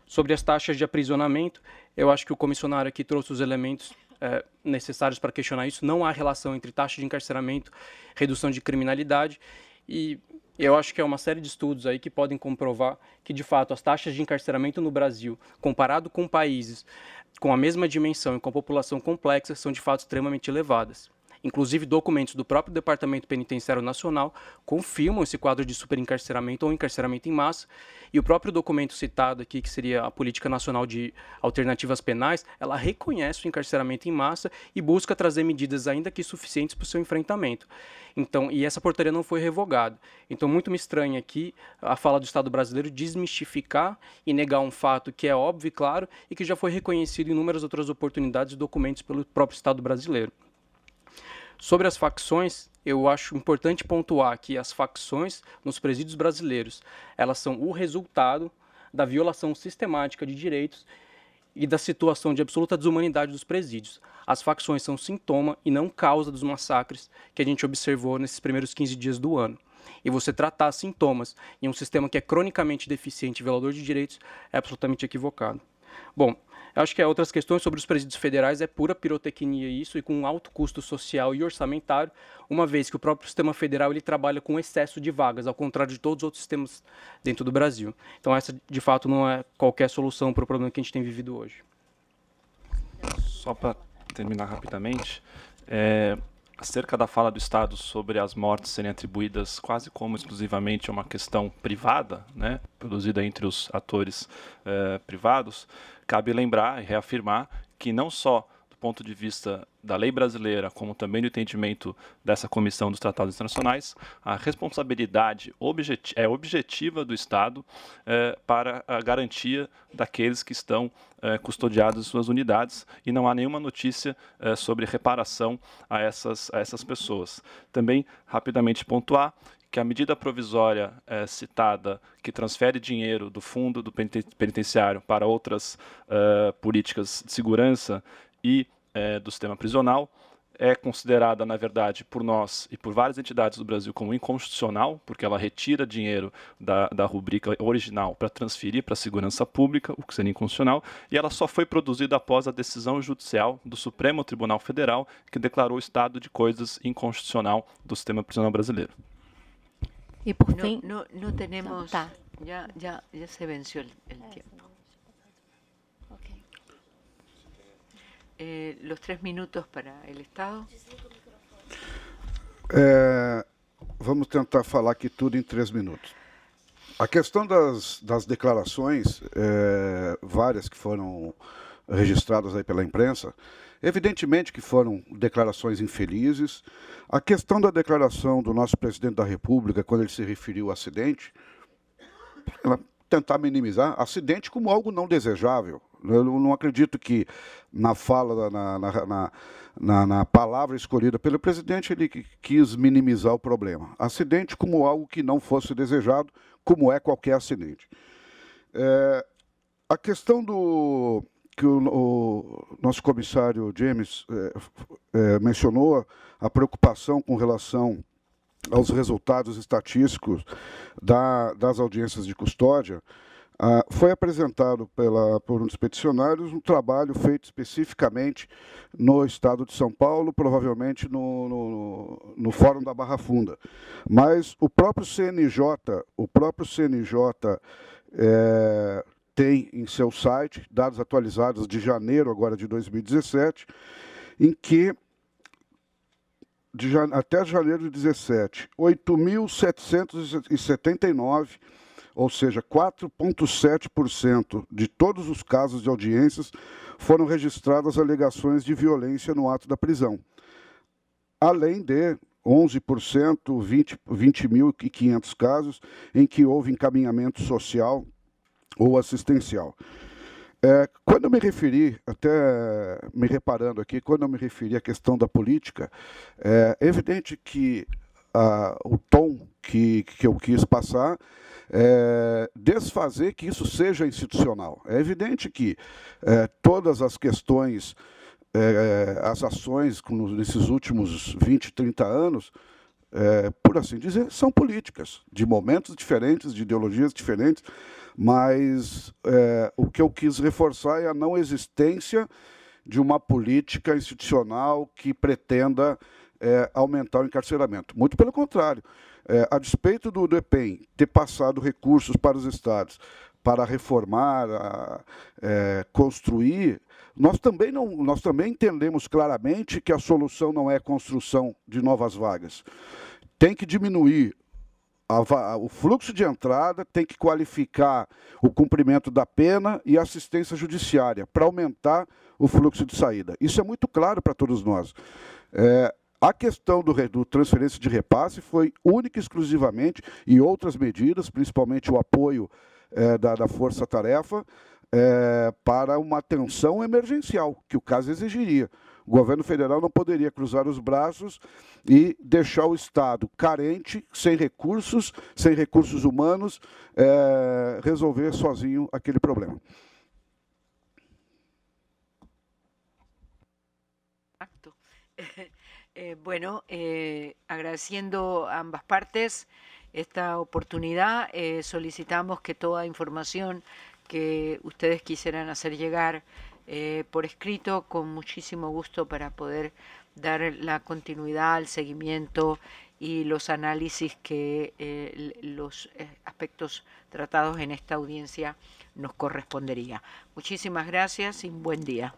Sobre as taxas de aprisionamento, eu acho que o comissionário aqui trouxe os elementos é, necessários para questionar isso. Não há relação entre taxa de encarceramento, redução de criminalidade e eu acho que é uma série de estudos aí que podem comprovar que, de fato, as taxas de encarceramento no Brasil, comparado com países com a mesma dimensão e com a população complexa, são de fato extremamente elevadas. Inclusive, documentos do próprio Departamento Penitenciário Nacional confirmam esse quadro de superencarceramento ou encarceramento em massa. E o próprio documento citado aqui, que seria a Política Nacional de Alternativas Penais, ela reconhece o encarceramento em massa e busca trazer medidas ainda que suficientes para o seu enfrentamento. Então, e essa portaria não foi revogada. Então, muito me estranha aqui a fala do Estado brasileiro desmistificar e negar um fato que é óbvio e claro e que já foi reconhecido em inúmeras outras oportunidades e documentos pelo próprio Estado brasileiro. Sobre as facções, eu acho importante pontuar que as facções nos presídios brasileiros, elas são o resultado da violação sistemática de direitos e da situação de absoluta desumanidade dos presídios. As facções são sintoma e não causa dos massacres que a gente observou nesses primeiros 15 dias do ano. E você tratar sintomas em um sistema que é cronicamente deficiente e violador de direitos é absolutamente equivocado. Bom, Acho que é outras questões sobre os presídios federais é pura pirotecnia isso e com um alto custo social e orçamentário, uma vez que o próprio sistema federal ele trabalha com excesso de vagas, ao contrário de todos os outros sistemas dentro do Brasil. Então essa de fato não é qualquer solução para o problema que a gente tem vivido hoje. Só para terminar rapidamente, é, acerca da fala do Estado sobre as mortes serem atribuídas quase como exclusivamente a uma questão privada, né, produzida entre os atores eh, privados, cabe lembrar e reafirmar que não só ponto de vista da lei brasileira, como também do entendimento dessa comissão dos tratados internacionais, a responsabilidade objeti é objetiva do Estado é, para a garantia daqueles que estão é, custodiados em suas unidades e não há nenhuma notícia é, sobre reparação a essas, a essas pessoas. Também, rapidamente pontuar, que a medida provisória citada, que transfere dinheiro do fundo do penitenciário para outras uh, políticas de segurança, e é, do sistema prisional é considerada, na verdade, por nós e por várias entidades do Brasil como inconstitucional, porque ela retira dinheiro da, da rubrica original para transferir para a segurança pública, o que seria inconstitucional, e ela só foi produzida após a decisão judicial do Supremo Tribunal Federal, que declarou o estado de coisas inconstitucional do sistema prisional brasileiro. E por fim. Não, temos. Tá. Já, já, já se venceu o tempo. eh, los tres minutos para el Estado. Eh, vamos tentar falar aqui tudo em três minutos. A questão das, das declarações, é, várias que foram registradas aí pela imprensa, evidentemente que foram declarações infelizes. A questão da declaração do nosso presidente da República, quando ele se referiu ao acidente, ela tentar minimizar acidente como algo não desejável. Eu não acredito que na fala, na, na, na, na, palavra escolhida pelo presidente, ele quis minimizar o problema. Acidente como algo que não fosse desejado, como é qualquer acidente. É, a questão do que o, o nosso comissário James é, é, mencionou, a preocupação com relação aos resultados estatísticos da, das audiências de custódia, ah, foi apresentado pela, por um dos peticionários um trabalho feito especificamente no estado de São Paulo, provavelmente no, no, no Fórum da Barra Funda. Mas o próprio CNJ, o próprio CNJ é, eh, tem em seu site dados atualizados de janeiro agora de 2017, em que de, até janeiro de 17, 8.779 ou seja, 4,7% de todos os casos de audiências foram registradas alegações de violência no ato da prisão, além de 11%, 20.500 casos em que houve encaminhamento social ou assistencial. É, quando eu me referi, até me reparando aqui, quando eu me referi à questão da política, é evidente que a, o tom que, que eu quis passar, é, desfazer que isso seja institucional. É evidente que é, todas as questões, é, as ações nesses últimos 20, 30 anos, é, por assim dizer, são políticas, de momentos diferentes, de ideologias diferentes, mas é, o que eu quis reforçar é a não existência de uma política institucional que pretenda é, aumentar o encarceramento. Muito pelo contrário. É, a despeito do, do EPEM ter passado recursos para os estados para reformar, a, é, construir, nós também, não, nós também entendemos claramente que a solução não é a construção de novas vagas. Tem que diminuir a, o fluxo de entrada, tem que qualificar o cumprimento da pena e assistência judiciária para aumentar o fluxo de saída. Isso é muito claro para todos nós. É, a questão do, do, transferência de repasse foi única e exclusivamente, e outras medidas, principalmente o apoio é, da, da Força Tarefa, é, para uma atenção emergencial, que o caso exigiria. O governo federal não poderia cruzar os braços e deixar o Estado carente, sem recursos, sem recursos humanos, é, resolver sozinho aquele problema. Impacto. [laughs] Eh, bueno, eh, agradeciendo a ambas partes esta oportunidad, eh, solicitamos que toda información que ustedes quisieran hacer llegar por escrito, con muchísimo gusto para poder dar la continuidad al seguimiento y los análisis que los aspectos tratados en esta audiencia nos correspondería. Muchísimas gracias y buen día.